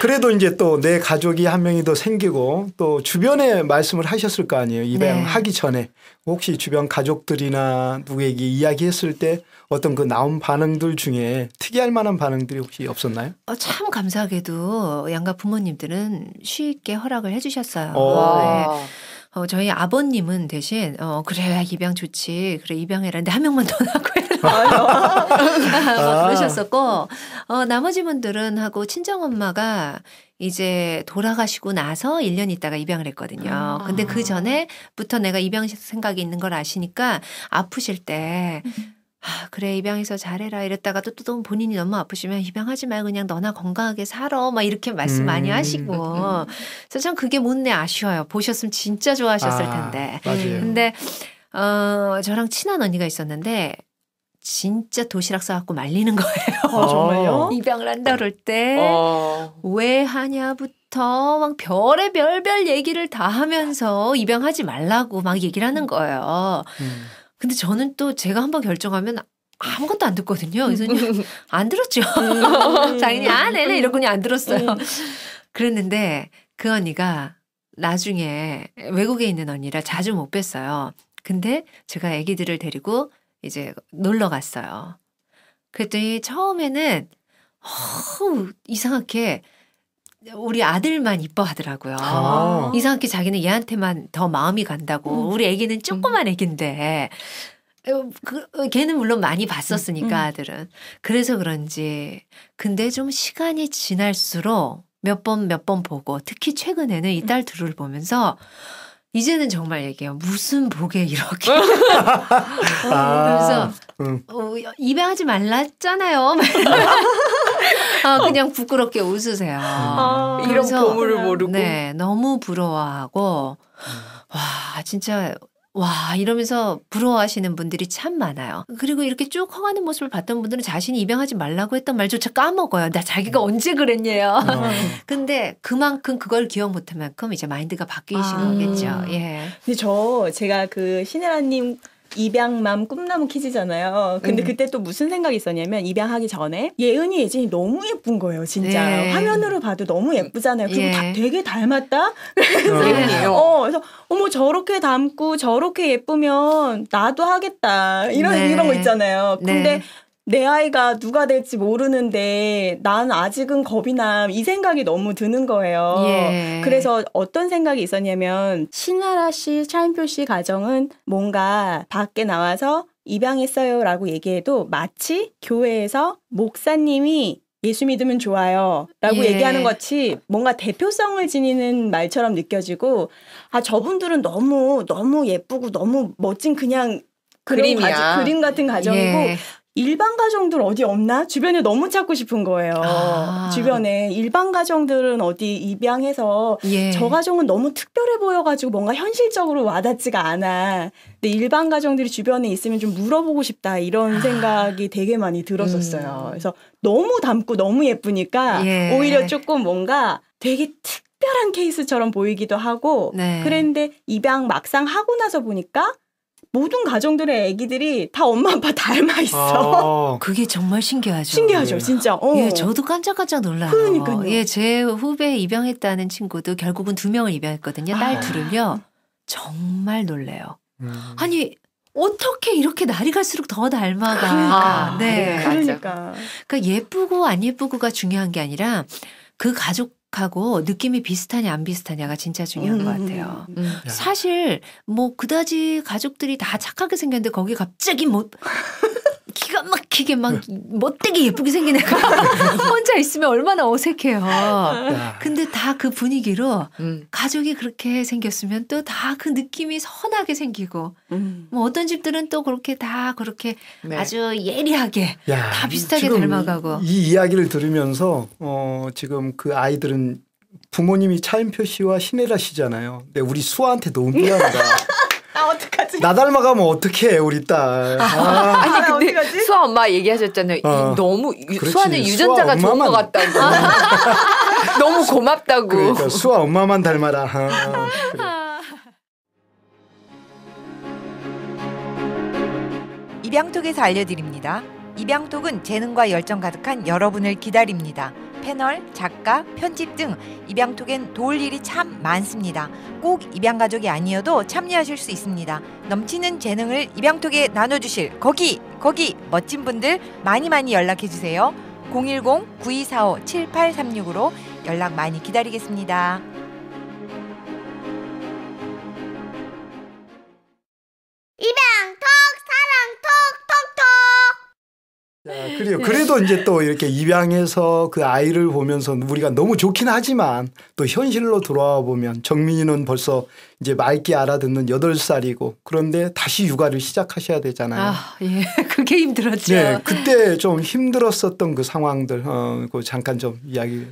그래도 이제 또 내 가족이 한 명이 더 생기고 또 주변에 말씀을 하셨을 거 아니에요. 입양하기 네. 전에 혹시 주변 가족들이나 누구에게 이야기했을 때 어떤 그 나온 반응들 중에 특이할 만한 반응들이 혹시 없었나요? 어, 참 감사하게도 양가 부모님들은 쉽게 허락을 해주셨어요. 어, 네. 어 저희 아버님은 대신 어 그래 입양 좋지 그래 입양해라 근데 한 명만 더 낳고 해라 뭐 아. 그러셨었고 어 나머지 분들은 하고 친정 엄마가 이제 돌아가시고 나서 1년 있다가 입양을 했거든요. 아. 근데 그 전에부터 내가 입양 생각이 있는 걸 아시니까 아프실 때 음. 아, 그래, 입양해서 잘해라. 이랬다가 또, 또너 본인이 너무 아프시면 입양하지 말고 그냥 너나 건강하게 살아. 막 이렇게 말씀 많이 음. 하시고. 그래서 참 그게 못내 아쉬워요. 보셨으면 진짜 좋아하셨을 아, 텐데. 맞아요. 근데, 어, 저랑 친한 언니가 있었는데, 진짜 도시락 싸갖고 말리는 거예요. 아, 정말요? 입양을 한다 그럴 때, 아. 왜 하냐부터 막 별의 별별 얘기를 다 하면서 입양하지 말라고 막 얘기를 하는 음. 거예요. 음. 근데 저는 또 제가 한 번 결정하면 아무것도 안 듣거든요. 음. 그래서 그냥 안 들었죠. 음. 자기는 아 네네 네, 이러고 그냥 안 들었어요. 음. 그랬는데 그 언니가 나중에 외국에 있는 언니라 자주 못 뵀어요. 근데 제가 아기들을 데리고 이제 놀러 갔어요. 그랬더니 처음에는 허우 이상하게 우리 아들만 이뻐하더라고요. 아. 이상하게 자기는 얘한테만 더 마음이 간다고. 음. 우리 애기는 조그만 애기인데 어, 그, 어, 걔는 물론 많이 봤었으니까 음, 음. 아들은 그래서 그런지 근데 좀 시간이 지날수록 몇 번 몇 번 보고 특히 최근에는 이 딸 둘을 보면서 이제는 정말 얘기해요 무슨 보게 이렇게 아. 어, 그래서 음. 어, 입양하지 말랐잖아요 아, 그냥 부끄럽게 웃으세요. 아, 이런 보물을 네, 모르고. 네, 너무 부러워하고, 와, 진짜 와 이러면서 부러워하시는 분들이 참 많아요. 그리고 이렇게 쭉 커가는 모습을 봤던 분들은 자신이 입양하지 말라고 했던 말조차 까먹어요. 나 자기가 음. 언제 그랬냐요. 음. 근데 그만큼 그걸 기억 못한 만큼 이제 마인드가 바뀌신 아. 거겠죠. 예. 근데 저 제가 그 신혜라님 입양맘 꿈나무 키즈잖아요. 근데 음. 그때 또 무슨 생각이 있었냐면 입양하기 전에 예은이 예진이 너무 예쁜 거예요. 진짜 네. 화면으로 봐도 너무 예쁘잖아요. 그리고 예. 다 되게 닮았다. 그래서 아, 어 그래서 어머 저렇게 닮고 저렇게 예쁘면 나도 하겠다 이런 네. 이런 거 있잖아요. 네. 근데 내 아이가 누가 될지 모르는데 난 아직은 겁이 남 이 생각이 너무 드는 거예요. 예. 그래서 어떤 생각이 있었냐면 신하라 씨, 차인표 씨 가정은 뭔가 밖에 나와서 입양했어요라고 얘기해도 마치 교회에서 목사님이 예수 믿으면 좋아요. 라고 예. 얘기하는 것이 뭔가 대표성을 지니는 말처럼 느껴지고, 아, 저분들은 너무, 너무 예쁘고, 너무 멋진 그냥 그림 같은 가정이고, 예. 일반 가정들 어디 없나? 주변에 너무 찾고 싶은 거예요. 아. 주변에 일반 가정들은 어디 입양해서 예. 저 가정은 너무 특별해 보여가지고 뭔가 현실적으로 와닿지가 않아. 근데 일반 가정들이 주변에 있으면 좀 물어보고 싶다 이런 아. 생각이 아. 되게 많이 들었었어요. 음. 그래서 너무 닮고 너무 예쁘니까 예. 오히려 조금 뭔가 되게 특별한 케이스처럼 보이기도 하고 네. 그랬는데 입양 막상 하고 나서 보니까 모든 가정들의 아기들이 다 엄마 아빠 닮아 있어. 아. 그게 정말 신기하죠. 신기하죠, 예. 진짜. 어. 예, 저도 깜짝깜짝 놀라요. 그러니까요. 예, 제 후배 입양했다는 친구도 결국은 두 명을 입양했거든요. 딸 아. 둘을요. 정말 놀래요. 음. 아니 어떻게 이렇게 날이 갈수록 더 닮아가. 그러니까. 아, 네. 그러니까. 그러니까 예쁘고 안 예쁘고가 중요한 게 아니라 그 가족 하고 느낌이 비슷하냐 안 비슷하냐가 진짜 중요한 음, 것 같아요. 음. 음, 음, 음. 사실 뭐 그다지 가족들이 다 착하게 생겼는데 거기 갑자기 뭐 기가 막히게 막 멋되게 예쁘게 생긴 애가 혼자 있으면 얼마나 어색해요. 근데 다 그 분위기로 음. 가족이 그렇게 생겼으면 또 다 그 느낌이 선하게 생기고 음. 뭐 어떤 집들은 또 그렇게 다 그렇게 네. 아주 예리하게 야, 다 비슷하게 닮아가고 이, 이 이야기를 들으면서 어 지금 그 아이들은 부모님이 차인표 씨와 신혜라 씨잖아요. 근데 우리 수아한테 너무 미안하다. 나 아, 어떡하지? 나 닮아가면 어떻게해 우리 딸. 아. 아. 니 아, 근데 어떡하지? 수아 엄마 얘기하셨잖아요. 어. 너무 수아는 유전자가 수아 좋은 것 같다고. 어. 너무 고맙다고. 그러니까 수아 엄마만 닮아라. 아, 그래. 입양톡에서 알려드립니다. 입양톡은 재능과 열정 가득한 여러분을 기다립니다. 패널, 작가, 편집 등 입양톡엔 도울 일이 참 많습니다. 꼭 입양가족이 아니어도 참여하실 수 있습니다. 넘치는 재능을 입양톡에 나눠주실 거기, 거기 멋진 분들 많이 많이 연락해주세요. 010-9245-7836으로 연락 많이 기다리겠습니다. 입양! 아, 네. 그래요. 그래도 이제 또 이렇게 입양해서 그 아이를 보면서 우리가 너무 좋긴 하지만 또 현실로 돌아와 보면 정민이는 벌써 이제 맑게 알아듣는 8살이고 그런데 다시 육아를 시작하셔야 되잖아요. 아, 예. 그게 힘들었죠. 네. 그때 좀 힘들었었던 그 상황들, 어, 그 잠깐 좀 이야기.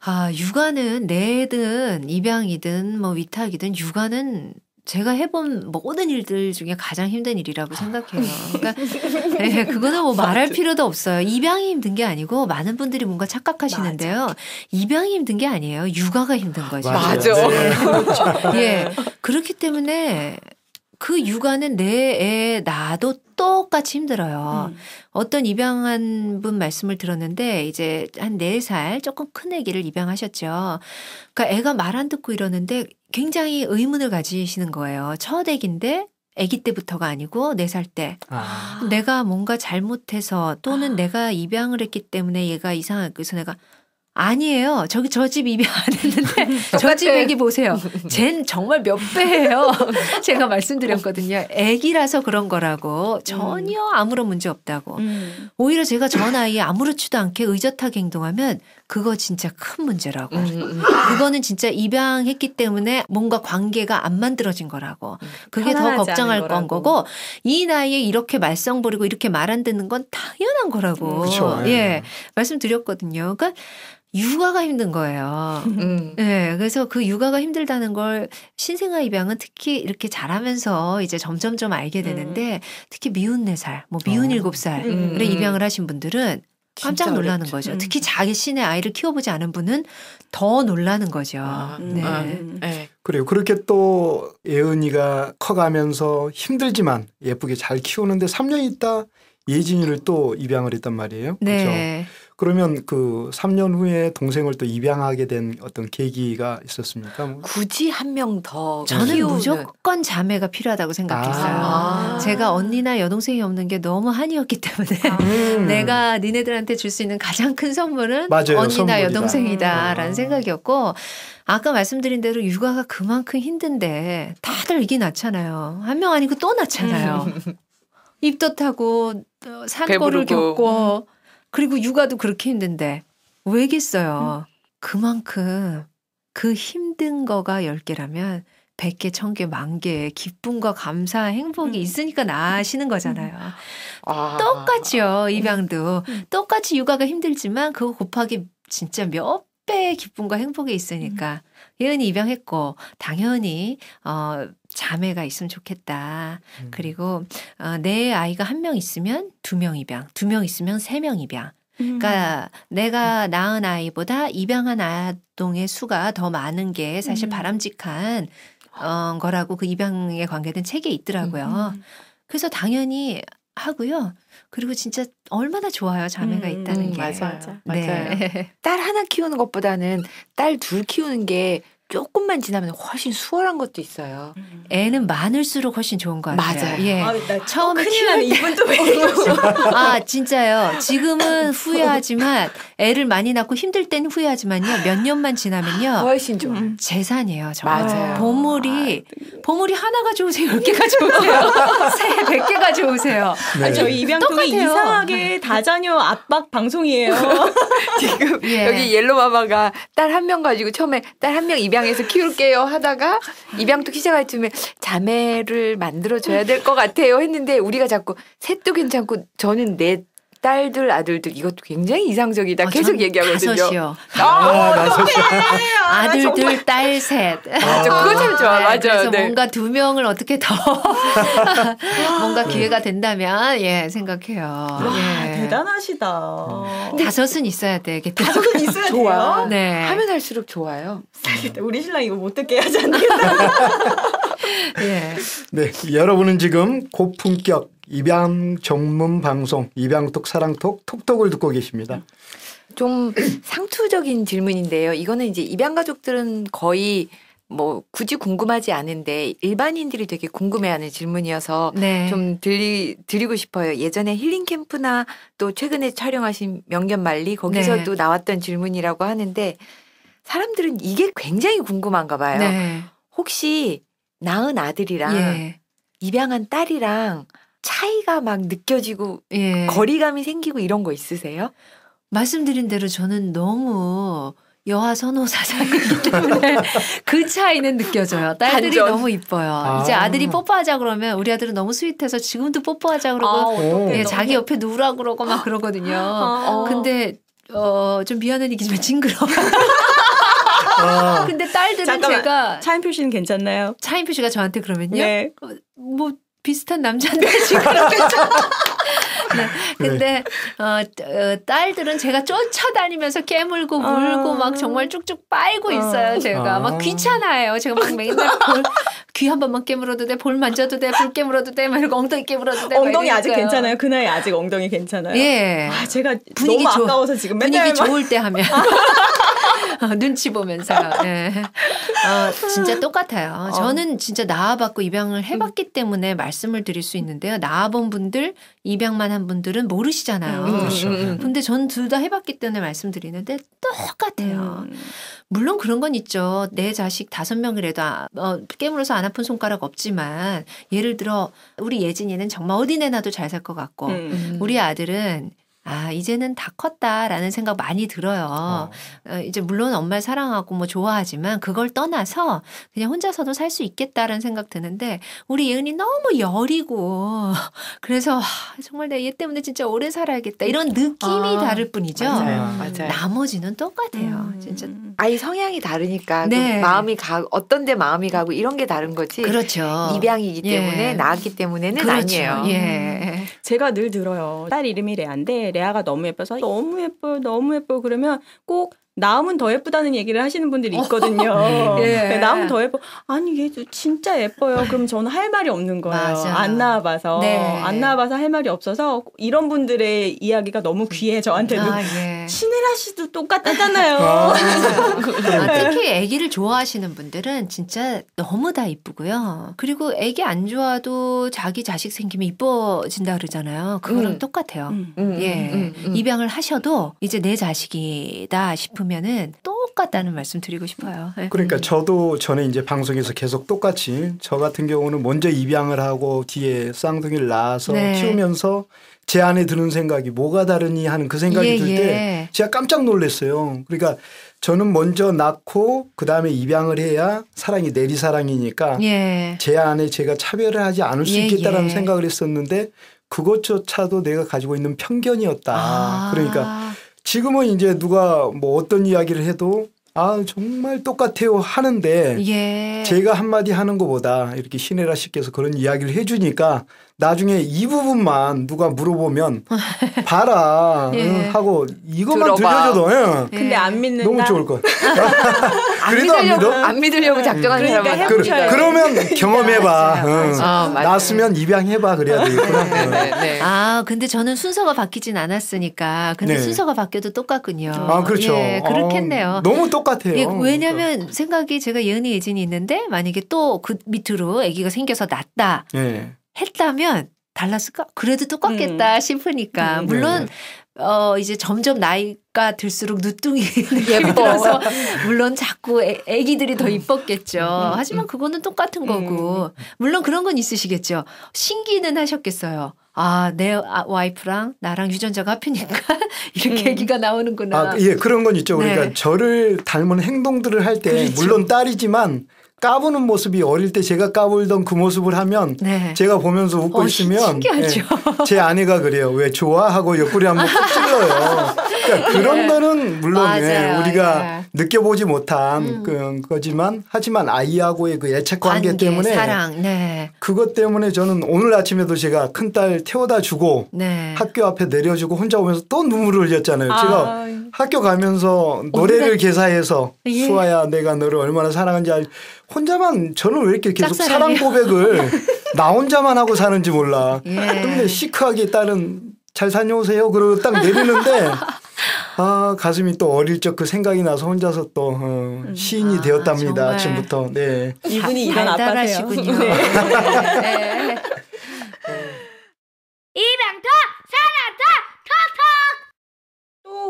아, 육아는 내든 입양이든 뭐 위탁이든 육아는 제가 해본 모든 일들 중에 가장 힘든 일이라고 아. 생각해요. 그러니까 네, 그거는 뭐 말할 필요도 없어요. 입양이 힘든 게 아니고 많은 분들이 뭔가 착각하시는데요. 맞아. 입양이 힘든 게 아니에요. 육아가 힘든 거죠. 맞아. 네. 네 그렇죠. 예. 그렇기 때문에 그 육아는 내애 나도 똑같이 힘들어요. 음. 어떤 입양한 분 말씀을 들었는데 이제 한 네 살 조금 큰애기를 입양하셨죠. 그러니까 애가 말 안 듣고 이러는데 굉장히 의문을 가지시는 거예요. 첫 애기인데 애기 때부터가 아니고 네 살 때. 아. 내가 뭔가 잘못해서 또는 아. 내가 입양을 했기 때문에 얘가 이상하게 그래서 내가 아니에요. 저기 저 집 이미 안 했는데 저 집 애기 보세요. 쟨 정말 몇 배예요. 제가 말씀드렸거든요. 애기라서 그런 거라고 전혀 아무런 문제 없다고. 음. 음. 오히려 제가 전아이에 아무렇지도 않게 의젓하게 행동하면 그거 진짜 큰 문제라고. 음, 음, 음. 그거는 진짜 입양했기 때문에 뭔가 관계가 안 만들어진 거라고. 음, 그게 더 걱정할 건 거고 이 나이에 이렇게 말썽 부리고 이렇게 말 안 듣는 건 당연한 거라고. 그쵸, 예. 예. 말씀드렸거든요. 그러니까 육아가 힘든 거예요. 음. 네, 그래서 그 육아가 힘들다는 걸 신생아 입양은 특히 이렇게 자라면서 이제 점점 점 알게 되는데 음. 특히 미운 네 살, 뭐 미운 어. 일곱 어. 살에 음. 입양을 하신 분들은 깜짝 놀라는 거죠. 음. 특히 자신의 기 아이를 키워보지 않은 분은 더 놀라는 거죠. 아, 네. 아, 네. 그래요. 그렇게 또 예은이가 커가면서 힘들지만 예쁘게 잘 키우는데 3년 있다 예진이를 또 입양을 했단 말이에요. 네. 그렇죠? 그러면 그 3년 후에 동생을 또 입양하게 된 어떤 계기가 있었습니까? 뭐? 굳이 한 명 더. 저는 키우는. 무조건 자매가 필요하다고 생각했어요. 아. 아. 제가 언니나 여동생이 없는 게 너무 한이었기 때문에 아. 음. 내가 니네들한테 줄 수 있는 가장 큰 선물은 맞아요, 언니나 선물이다. 여동생이다라는 음. 아. 생각이었고 아까 말씀드린 대로 육아가 그만큼 힘든데 다들 이게 낳잖아요. 한 명 아니고 또 낳잖아요. 음. 입덧하고 어, 산고를 겪고 음. 그리고 육아도 그렇게 힘든데 왜겠어요. 음. 그만큼 그 힘든 거가 10개라면 100개, 1000개, 만 개의 기쁨과 감사, 행복이 음. 있으니까 나아시는 음. 거잖아요. 아. 음. 아. 똑같죠, 입양도. 똑같이 육아가 힘들지만 그거 곱하기 진짜 몇 배의 기쁨과 행복이 있으니까. 예은이 음. 입양했고, 당연히, 어, 자매가 있으면 좋겠다. 음. 그리고 어, 내 아이가 한 명 있으면 두 명 입양, 두 명 있으면 세 명 입양. 그러니까 음. 내가 음. 낳은 아이보다 입양한 아동의 수가 더 많은 게 사실 음. 바람직한 어, 거라고 그 입양에 관계된 책에 있더라고요. 그래서 당연히 하고요. 그리고 진짜 얼마나 좋아요 자매가 음, 있다는 게 맞아요. 네. 맞아요. 네. 딸 하나 키우는 것보다는 딸 둘 키우는 게 조금만 지나면 훨씬 수월한 것도 있어요. 음. 애는 많을수록 훨씬 좋은 것 같아요. 맞아요. 예. 아, 처음에 키울 때 이분도 아 진짜요. 지금은 후회하지만 애를 많이 낳고 힘들 땐 후회하지만요. 몇 년만 지나면요. 훨씬 좋 음. 재산이에요. 정말. 맞아요. 보물이 아, 보물이 하나 가져오세요. 열개 가져오세요. 세백 개 가져오세요. 네. 아 저희 입양통이 이상하게 네. 다자녀 압박 방송이에요. 지금 예. 여기 옐로마마가 딸 한 명 가지고 처음에 딸 한 명 입양 입양해서 키울게요 하다가 입양도 키자가 할 쯤에 자매를 만들어 줘야 될 것 같아요 했는데 우리가 자꾸 셋도 괜찮고 저는 넷 딸들 아들들 이것도 굉장히 이상적이다 어, 계속 얘기하거든요. 다섯이요. 아, 아, 아 어, 다섯이요. 아, 아들들 딸 셋. 아, 그거 참 좋아. 네, 맞아요. 그래서 네. 뭔가 두 명을 어떻게 더 뭔가 기회가 된다면 예 생각해요. 와, 예. 대단하시다. 음. 다섯은 있어야 돼. 다섯은 있어야 돼요. 좋아. 네. 하면 할수록 좋아요. 우리 신랑 이거 못 듣게 하지 않겠다. 예. 네. 여러분은 지금 고품격 입양 전문 방송 입양톡 사랑톡 톡톡을 듣고 계십니다. 좀 상투적인 질문인데요. 이거는 이제 입양 가족들은 거의 뭐 굳이 궁금하지 않은데 일반인들이 되게 궁금해하는 질문이어서 네. 좀 들리 드리고 싶어요. 예전에 힐링 캠프나 또 최근에 촬영하신 명견 말리 거기서도 네. 나왔던 질문이라고 하는데 사람들은 이게 굉장히 궁금한가 봐요. 네. 혹시 낳은 아들이랑 예. 입양한 딸이랑 차이가 막 느껴지고 예. 거리감이 생기고 이런 거 있으세요? 말씀드린 대로 저는 너무 여하 선호 사상이기 때문에 그 차이는 느껴져요. 딸들이 반전. 너무 이뻐요. 아. 이제 아들이 뽀뽀하자 그러면 우리 아들은 너무 스윗해서 지금도 뽀뽀하자 그러고 아, 예, 자기 네. 옆에 누우라 그러고 막 그러거든요. 아, 어. 근데 어, 좀 미안한 얘기지만 징그러워. 아. 근데 딸들은 잠깐만, 제가 차인표 씨는 괜찮나요? 차인표 씨가 저한테 그러면요. 네. 어, 뭐 비슷한 남자인데 지금 네. 네. 근데 네. 어, 어, 딸들은 제가 쫓아다니면서 깨물고 물고막 아. 정말 쭉쭉 빨고 아. 있어요. 아~ 제가 막 아. 귀찮아요. 제가 막 맨날 볼, 귀한 번만 깨물어도 돼, 볼 만져도 돼, 볼 깨물어도 돼, 막 이러고 엉덩이 깨물어도 돼. 엉덩이 아직 괜찮아요. 그 나이 아직 엉덩이 괜찮아요. 예. 아, 제가 분위기 너무 아까워서 지금 분위기 좋을 때 하면. 어, 눈치 보면서. 네. 어, 진짜 똑같아요. 어. 저는 진짜 나와봤고 입양을 음. 해봤기 때문에 말씀을 드릴 수 있는데요. 나와본 분들, 입양만 한 분들은 모르시잖아요. 음, 음, 근데 전 둘 다 해봤기 때문에 말씀드리는데 똑같아요. 물론 그런 건 있죠. 내 자식 다섯 명이라도 아, 어, 깨물어서 안 아픈 손가락 없지만 예를 들어 우리 예진이는 정말 어디 내놔도 잘 살 것 같고 음. 우리 아들은 아, 이제는 다 컸다라는 생각 많이 들어요. 어. 어. 이제 물론 엄마를 사랑하고 뭐 좋아하지만 그걸 떠나서 그냥 혼자서도 살 수 있겠다라는 생각 드는데 우리 예은이 너무 여리고 그래서 정말 내 얘 때문에 진짜 오래 살아야겠다 이런 느낌이 어. 다를 뿐이죠. 맞아요. 맞아요. 음, 나머지는 똑같아요. 음. 진짜 아이 성향이 다르니까 그 네. 마음이 가 어떤 데 마음이 가고 이런 게 다른 거지. 그렇죠. 입양이기 때문에 나기 예. 때문에는 그렇죠. 아니에요. 예. 음. 제가 늘 들어요. 딸 이름이 레안데 레아가 너무 예뻐서 너무 예뻐 요 너무 예뻐 요 그러면 꼭 나음은 더 예쁘다는 얘기를 하시는 분들이 어. 있거든요. 예. 나음은 더 예뻐. 아니 얘 진짜 예뻐요. 그럼 저는 할 말이 없는 거예요. 맞아. 안 나와봐서 네. 안 나와봐서 할 말이 없어서 이런 분들의 이야기가 너무 귀해 저한테도. 아, 예. 신혜라 씨도 똑같다잖아요. 아, 특히 아기를 좋아하시는 분들은 진짜 너무 다 이쁘고요. 그리고 아기 안 좋아도 자기 자식 생기면 이뻐진다 그러잖아요. 그거랑 음. 똑같아요. 음. 음 예, 음, 음, 음. 입양을 하셔도 이제 내 자식이다 싶으면. 보면은 똑같다는 말씀 드리고 싶어요. 예. 그러니까 음. 저도 전에 이제 방송에서 계속 똑같이 저 같은 경우는 먼저 입양을 하고 뒤에 쌍둥이를 낳아서 네. 키우면서 제 안에 드는 생각이 뭐가 다르니 하는 그 생각이 예, 들때 예. 제가 깜짝 놀랐어요. 그러니까 저는 먼저 낳고 그다음에 입양을 해야 사랑이 내리 사랑이니까 예. 제 안에 제가 차별을 하지 않을 수 예, 있겠다라는 예. 생각을 했었는데 그것조차도 내가 가지고 있는 편견이었다. 아. 그러니까 지금은 이제 누가 뭐 어떤 이야기를 해도 아 정말 똑같아요 하는데 예. 제가 한마디 하는 것보다 이렇게 신혜라 씨께서 그런 이야기를 해주니까 나중에 이 부분만 누가 물어보면 봐라 예. 하고 이것만 들어봐. 들려줘도 예. 예. 근데 안 믿는다. 너무 좋을 것. 그래도 안, 믿어안 믿으려고 작정한 그러니까 그, 그러면 경험해봐. 낳았으면 아, 입양해봐 그래야 되겠구나. 네, 네, 네, 네. 아 근데 저는 순서가 바뀌진 않았으니까 근데 네. 순서가 바뀌어도 똑같군요. 아 그렇죠. 예, 어, 그렇겠네요. 아, 너무 똑같아요. 예, 왜냐하면 그러니까. 생각이 제가 예은이 예진이 있는데 만약에 또 그 밑으로 아기가 생겨서 낳다. 예. 네. 했다면 달랐을까? 그래도 똑같겠다 음. 싶으니까. 음, 네, 물론 네. 어, 이제 점점 나이가 들수록 누뚱이 예뻐서 물론 자꾸 애, 애기들이 더 이뻤겠죠. 음. 하지만 그거는 똑같은 음. 거고. 물론 그런 건 있으시겠죠. 신기는 하셨겠어요. 아, 내 아, 와이프랑 나랑 유전자가 합이니까 이렇게 얘기가 나오는구나. 아, 예, 그런 건 있죠. 그러니까 네. 저를 닮은 행동들을 할때 그렇죠. 물론 딸이지만 까부는 모습이 어릴 때 제가 까불던 그 모습을 하면 네. 제가 보면서 웃고 어, 있으면 네. 제 아내가 그래요. 왜 좋아하고 옆구리 한번 콕 찔러요. 그러니까 네. 그런 네. 거는 물론 예, 맞아요. 우리가 느껴보지 못한 음. 그, 거지만 하지만 아이하고의 그 애착 관계, 관계 때문에 사랑, 네. 그것 때문에 저는 오늘 아침에도 제가 큰딸 태워다 주고 네. 학교 앞에 내려주고 혼자 오면서 또 눈물을 흘렸잖아요. 제가 아. 학교 가면서 노래를 개사해서 예. 수아야 내가 너를 얼마나 사랑하는지 알 혼자만 저는 왜 이렇게 계속 사랑 고백을 나 혼자만 하고 사는지 몰라. 예. 근데 시크하게 딸은 잘 다녀오세요. 그러고 딱 내리는데 아 가슴이 또 어릴 적 그 생각이 나서 혼자서 또 어, 음. 시인이 아, 되었답니다. 정말. 아침부터. 네. 이분이 이런 아빠시군요. 네. 네.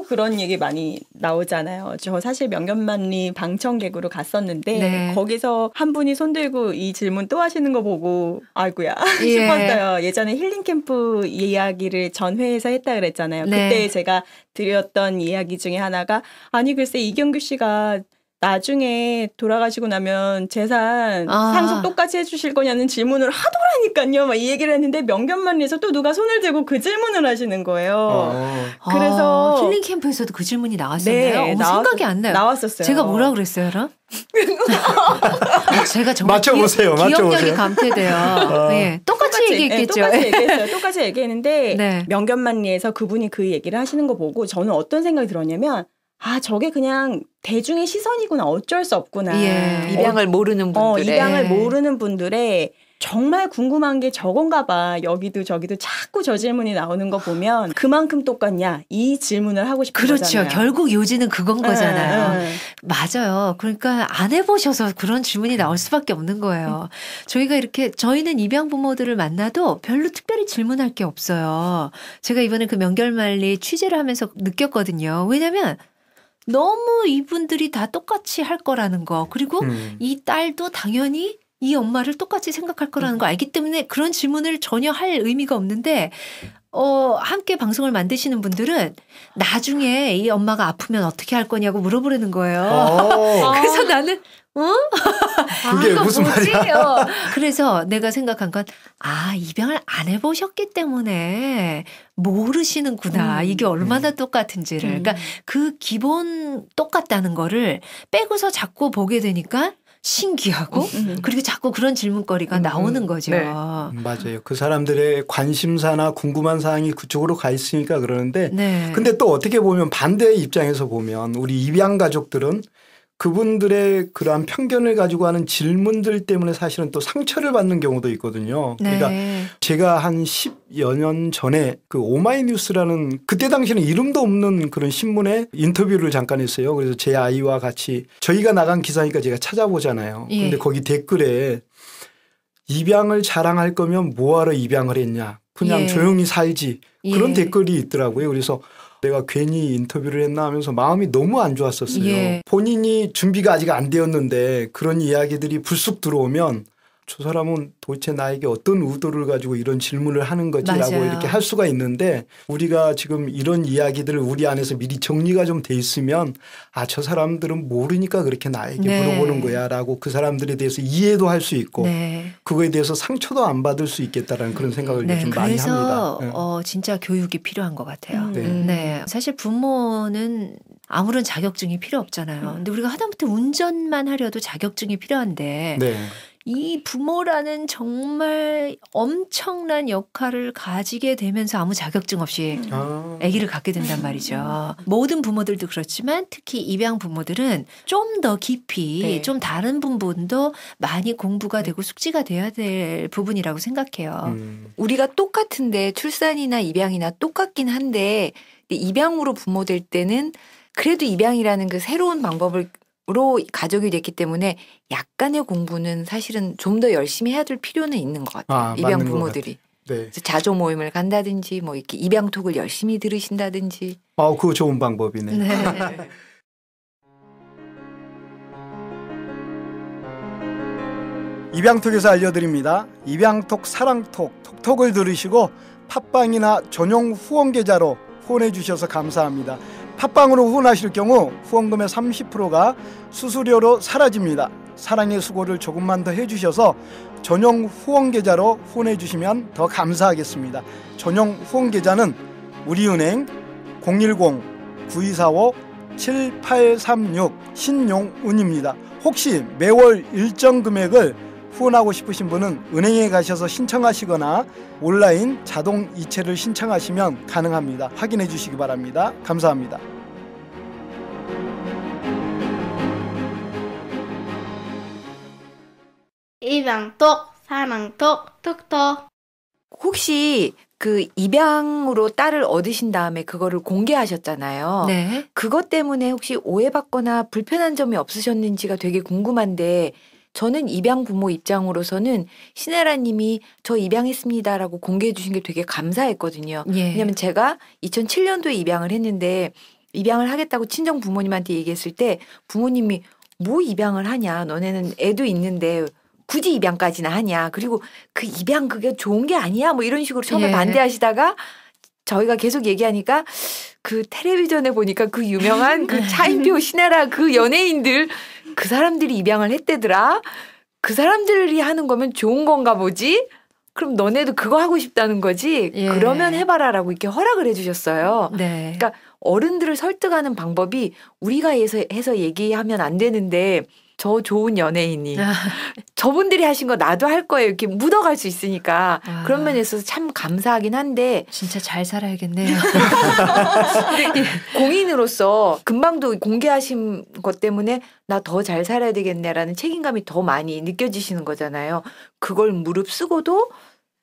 그런 얘기 많이 나오잖아요. 저 사실 명견만리 방청객으로 갔었는데 네. 거기서 한 분이 손들고 이 질문 또 하시는 거 보고 아이구야 예. 싶었어요. 예전에 힐링 캠프 이야기를 전 회에서 했다 그랬잖아요. 네. 그때 제가 드렸던 이야기 중에 하나가 아니 글쎄 이경규 씨가 나중에 돌아가시고 나면 재산 아. 상속 똑같이 해주실 거냐는 질문을 하더라니까요. 막 이 얘기를 했는데 명견만 리에서또 누가 손을 들고 그 질문을 하시는 거예요. 아. 그래서 아, 힐링 캠프에서도 그 질문이 나왔었네요. 네, 어, 나왔, 생각이 안 나요. 나왔었어요. 제가 뭐라 그랬어요, 그럼? 제가 정말 맞춰보세요. 기, 억력이 감퇴돼요. 어. 네, 똑같이, 얘기했겠죠. 똑같이 얘기했어요. 똑같이 얘기했는데 네. 명견만리에서 그분이 그 얘기를 하시는 거 보고 저는 어떤 생각이 들었냐면 아 저게 그냥 대중의 시선이구나 어쩔 수 없구나 예, 어, 입양을 어, 모르는 분들의 어, 입양을 모르는 분들의 정말 궁금한 게 저건가 봐 여기도 저기도 자꾸 저 질문이 나오는 거 보면 그만큼 똑같냐 이 질문을 하고 싶은 그렇죠 거잖아요. 결국 요지는 그건 예, 거잖아요 에, 예. 에. 맞아요 그러니까 안 해보셔서 그런 질문이 나올 수밖에 없는 거예요 저희가 이렇게 저희는 입양 부모들을 만나도 별로 특별히 질문할 게 없어요 제가 이번에 그명결말리 취재를 하면서 느꼈거든요 왜냐면 너무 이분들이 다 똑같이 할 거라는 거. 그리고 음. 이 딸도 당연히 이 엄마를 똑같이 생각할 거라는 거 알기 때문에 그런 질문을 전혀 할 의미가 없는데 어, 함께 방송을 만드시는 분들은 나중에 이 엄마가 아프면 어떻게 할 거냐고 물어보는 거예요. 어. 그래서 아. 나는 어? 아, 그게 아, 무슨 뭐지? 말이야? 어. 그래서 내가 생각한 건 아, 입양을 안 해보셨기 때문에 모르시는구나. 음. 이게 얼마나 음. 똑같은지를. 그러니까 그 기본 똑같다는 거를 빼고서 자꾸 보게 되니까 신기하고 음, 음, 음. 그리고 자꾸 그런 질문거리가 나오는 거죠. 네. 맞아요. 그 사람들의 관심사나 궁금한 사항이 그쪽으로 가 있으니까 그러는데 네. 근데 또 어떻게 보면 반대의 입장에서 보면 우리 입양 가족들은 그분들의 그러한 편견을 가지고 하는 질문들 때문에 사실은 또 상처를 받는 경우도 있거든요. 네. 그러니까 제가 한 10여 년 전에 그 오마이뉴스라는 그때 당시에는 이름도 없는 그런 신문에 인터뷰를 잠깐 했어요. 그래서 제 아이와 같이 저희가 나간 기사니까 제가 찾아보잖아요. 예. 근데 거기 댓글에 입양을 자랑할 거면 뭐하러 입양을 했냐. 그냥 예. 조용히 살지. 그런 예. 댓글이 있더라고요. 그래서 내가 괜히 인터뷰를 했나 하면서 마음이 너무 안 좋았었어요. 예. 본인이 준비가 아직 안 되었는데 그런 이야기들이 불쑥 들어오면 저 사람은 도대체 나에게 어떤 의도를 가지고 이런 질문을 하는 거지라고 맞아요. 이렇게 할 수가 있는데 우리가 지금 이런 이야기들을 우리 안에서 미리 정리가 좀 돼 있으면 아 저 사람들은 모르니까 그렇게 나에게 네. 물어보는 거야라고 그 사람들에 대해서 이해도 할 수 있고 네. 그거에 대해서 상처도 안 받을 수 있겠다라는 그런 생각을 네. 요즘 많이 합니다. 그래서 네. 어, 진짜 교육이 필요한 것 같아요. 음. 네. 네, 사실 부모는 아무런 자격증이 필요 없잖아요. 음. 근데 우리가 하다못해 운전만 하려도 자격증이 필요한데 네. 이 부모라는 정말 엄청난 역할을 가지게 되면서 아무 자격증 없이 음. 아. 아기를 갖게 된단 말이죠. 모든 부모들도 그렇지만 특히 입양 부모들은 좀 더 깊이 네. 좀 다른 부분도 많이 공부가 되고 숙지가 돼야 될 부분이라고 생각해요. 음. 우리가 똑같은데 출산이나 입양이나 똑같긴 한데 입양으로 부모 될 때는 그래도 입양이라는 그 새로운 방법을 로 가족이 됐기 때문에 약간의 공부는 사실은 좀 더 열심히 해야 될 필요는 있는 것 같아요. 아, 입양 부모들이. 네. 자조 모임을 간다든지 뭐 이렇게 입양톡을 열심히 들으신다든지. 아, 그거 좋은 방법이네. 네. 입양톡에서 알려드립니다. 입양톡 사랑톡 톡톡을 들으시고 팟빵이나 전용 후원 계좌로 후원해 주셔서 감사합니다. 팟빵으로 후원하실 경우 후원금의 30%가 수수료로 사라집니다. 사랑의 수고를 조금만 더 해주셔서 전용 후원 계좌로 후원해 주시면 더 감사하겠습니다. 전용 후원 계좌는 우리은행 010-9245-7836 신용운입니다. 혹시 매월 일정 금액을 후원하고 싶으신 분은 은행에 가셔서 신청하시거나 온라인 자동 이체를 신청하시면 가능합니다. 확인해 주시기 바랍니다. 감사합니다. 입양톡, 사랑톡, 톡톡. 혹시 그 입양으로 딸을 얻으신 다음에 그거를 공개하셨잖아요. 네. 그것 때문에 혹시 오해받거나 불편한 점이 없으셨는지가 되게 궁금한데 저는 입양 부모 입장으로서는 신혜라님이 저 입양했습니다라고 공개해 주신 게 되게 감사했거든요. 예. 왜냐하면 제가 2007년도에 입양을 했는데 입양을 하겠다고 친정 부모님한테 얘기했을 때 부모님이 뭐 입양을 하냐 너네는 애도 있는데 굳이 입양까지나 하냐 그리고 그 입양 그게 좋은 게 아니야 뭐 이런 식으로 처음에 예. 반대하시다가 저희가 계속 얘기하니까 그 텔레비전에 보니까 그 유명한 그 예. 차인표 신혜라 그 연예인들 그 사람들이 입양을 했대더라. 그 사람들이 하는 거면 좋은 건가 보지? 그럼 너네도 그거 하고 싶다는 거지? 예. 그러면 해봐라라고 이렇게 허락을 해주셨어요. 네. 그러니까 어른들을 설득하는 방법이 우리가 해서, 해서 얘기하면 안 되는데 저 좋은 연예인이 아. 저분들이 하신 거 나도 할 거예요. 이렇게 묻어갈 수 있으니까 아. 그런 면에 있어서 참 감사하긴 한데 진짜 잘 살아야겠네요. 공인으로서 금방도 공개하신 것 때문에 나 더 잘 살아야 되겠네라는 책임감이 더 많이 느껴지시는 거잖아요. 그걸 무릅쓰고도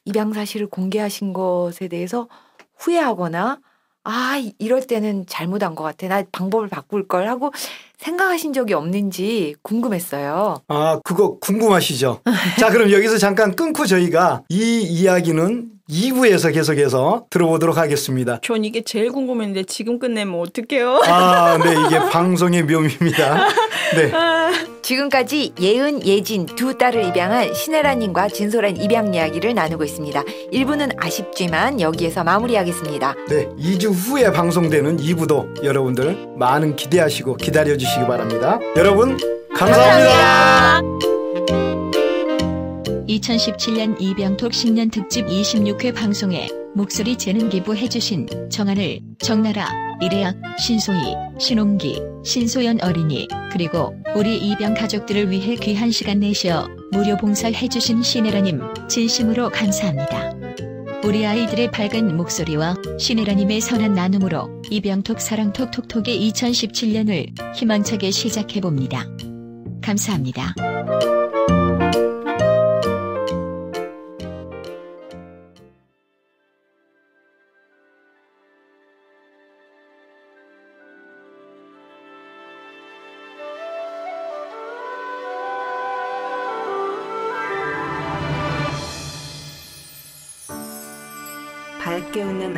입양 사실을 공개하신 것에 대해서 후회하거나 아 이럴 때는 잘못한 것 같아 나 방법을 바꿀 걸 하고 생각하신 적이 없는지 궁금했어요. 아, 그거 궁금하시죠? 자, 그럼 여기서 잠깐 끊고 저희가 이 이야기는 2부에서 계속해서 들어보도록 하겠습니다. 전 이게 제일 궁금했는데 지금 끝내면 어떡해요? 아, 네, 이게 방송의 묘미입니다. 네. 아. 지금까지 예은, 예진 두 딸을 입양한 신혜라님과 진솔한 입양 이야기를 나누고 있습니다. 1부는 아쉽지만 여기에서 마무리하겠습니다. 네, 2주 후에 방송되는 2부도 여러분들 많은 기대하시고 기다려주시기 주시기 바랍니다. 여러분 감사합니다. 감사합니다. 2017년 이병톡 신년 특집 26회 방송에 목소리 재능 기부해주신 정한을, 정나라, 이래학, 신소희, 신홍기, 신소연 어린이, 그리고 우리 이병 가족들을 위해 귀한 시간 내셔 무료 봉사해주신 신혜라님 진심으로 감사합니다. 우리 아이들의 밝은 목소리와 신혜라님의 선한 나눔으로 입양톡 사랑톡톡톡의 2017년을 희망차게 시작해봅니다. 감사합니다.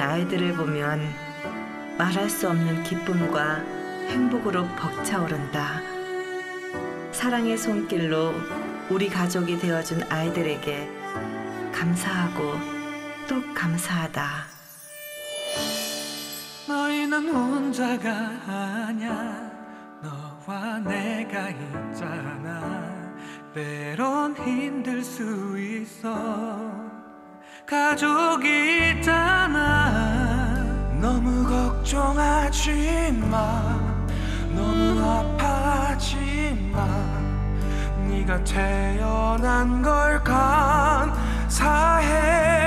아이들을 보면 말할 수 없는 기쁨과 행복으로 벅차오른다. 사랑의 손길로 우리 가족이 되어준 아이들에게 감사하고 또 감사하다. 너희는 혼자가 아니야. 너와 내가 있잖아. 때론 힘들 수 있어. 가족 이 있잖아 너무 걱정하지 마 너무 아파하지 마 네가 태어난 걸 감사해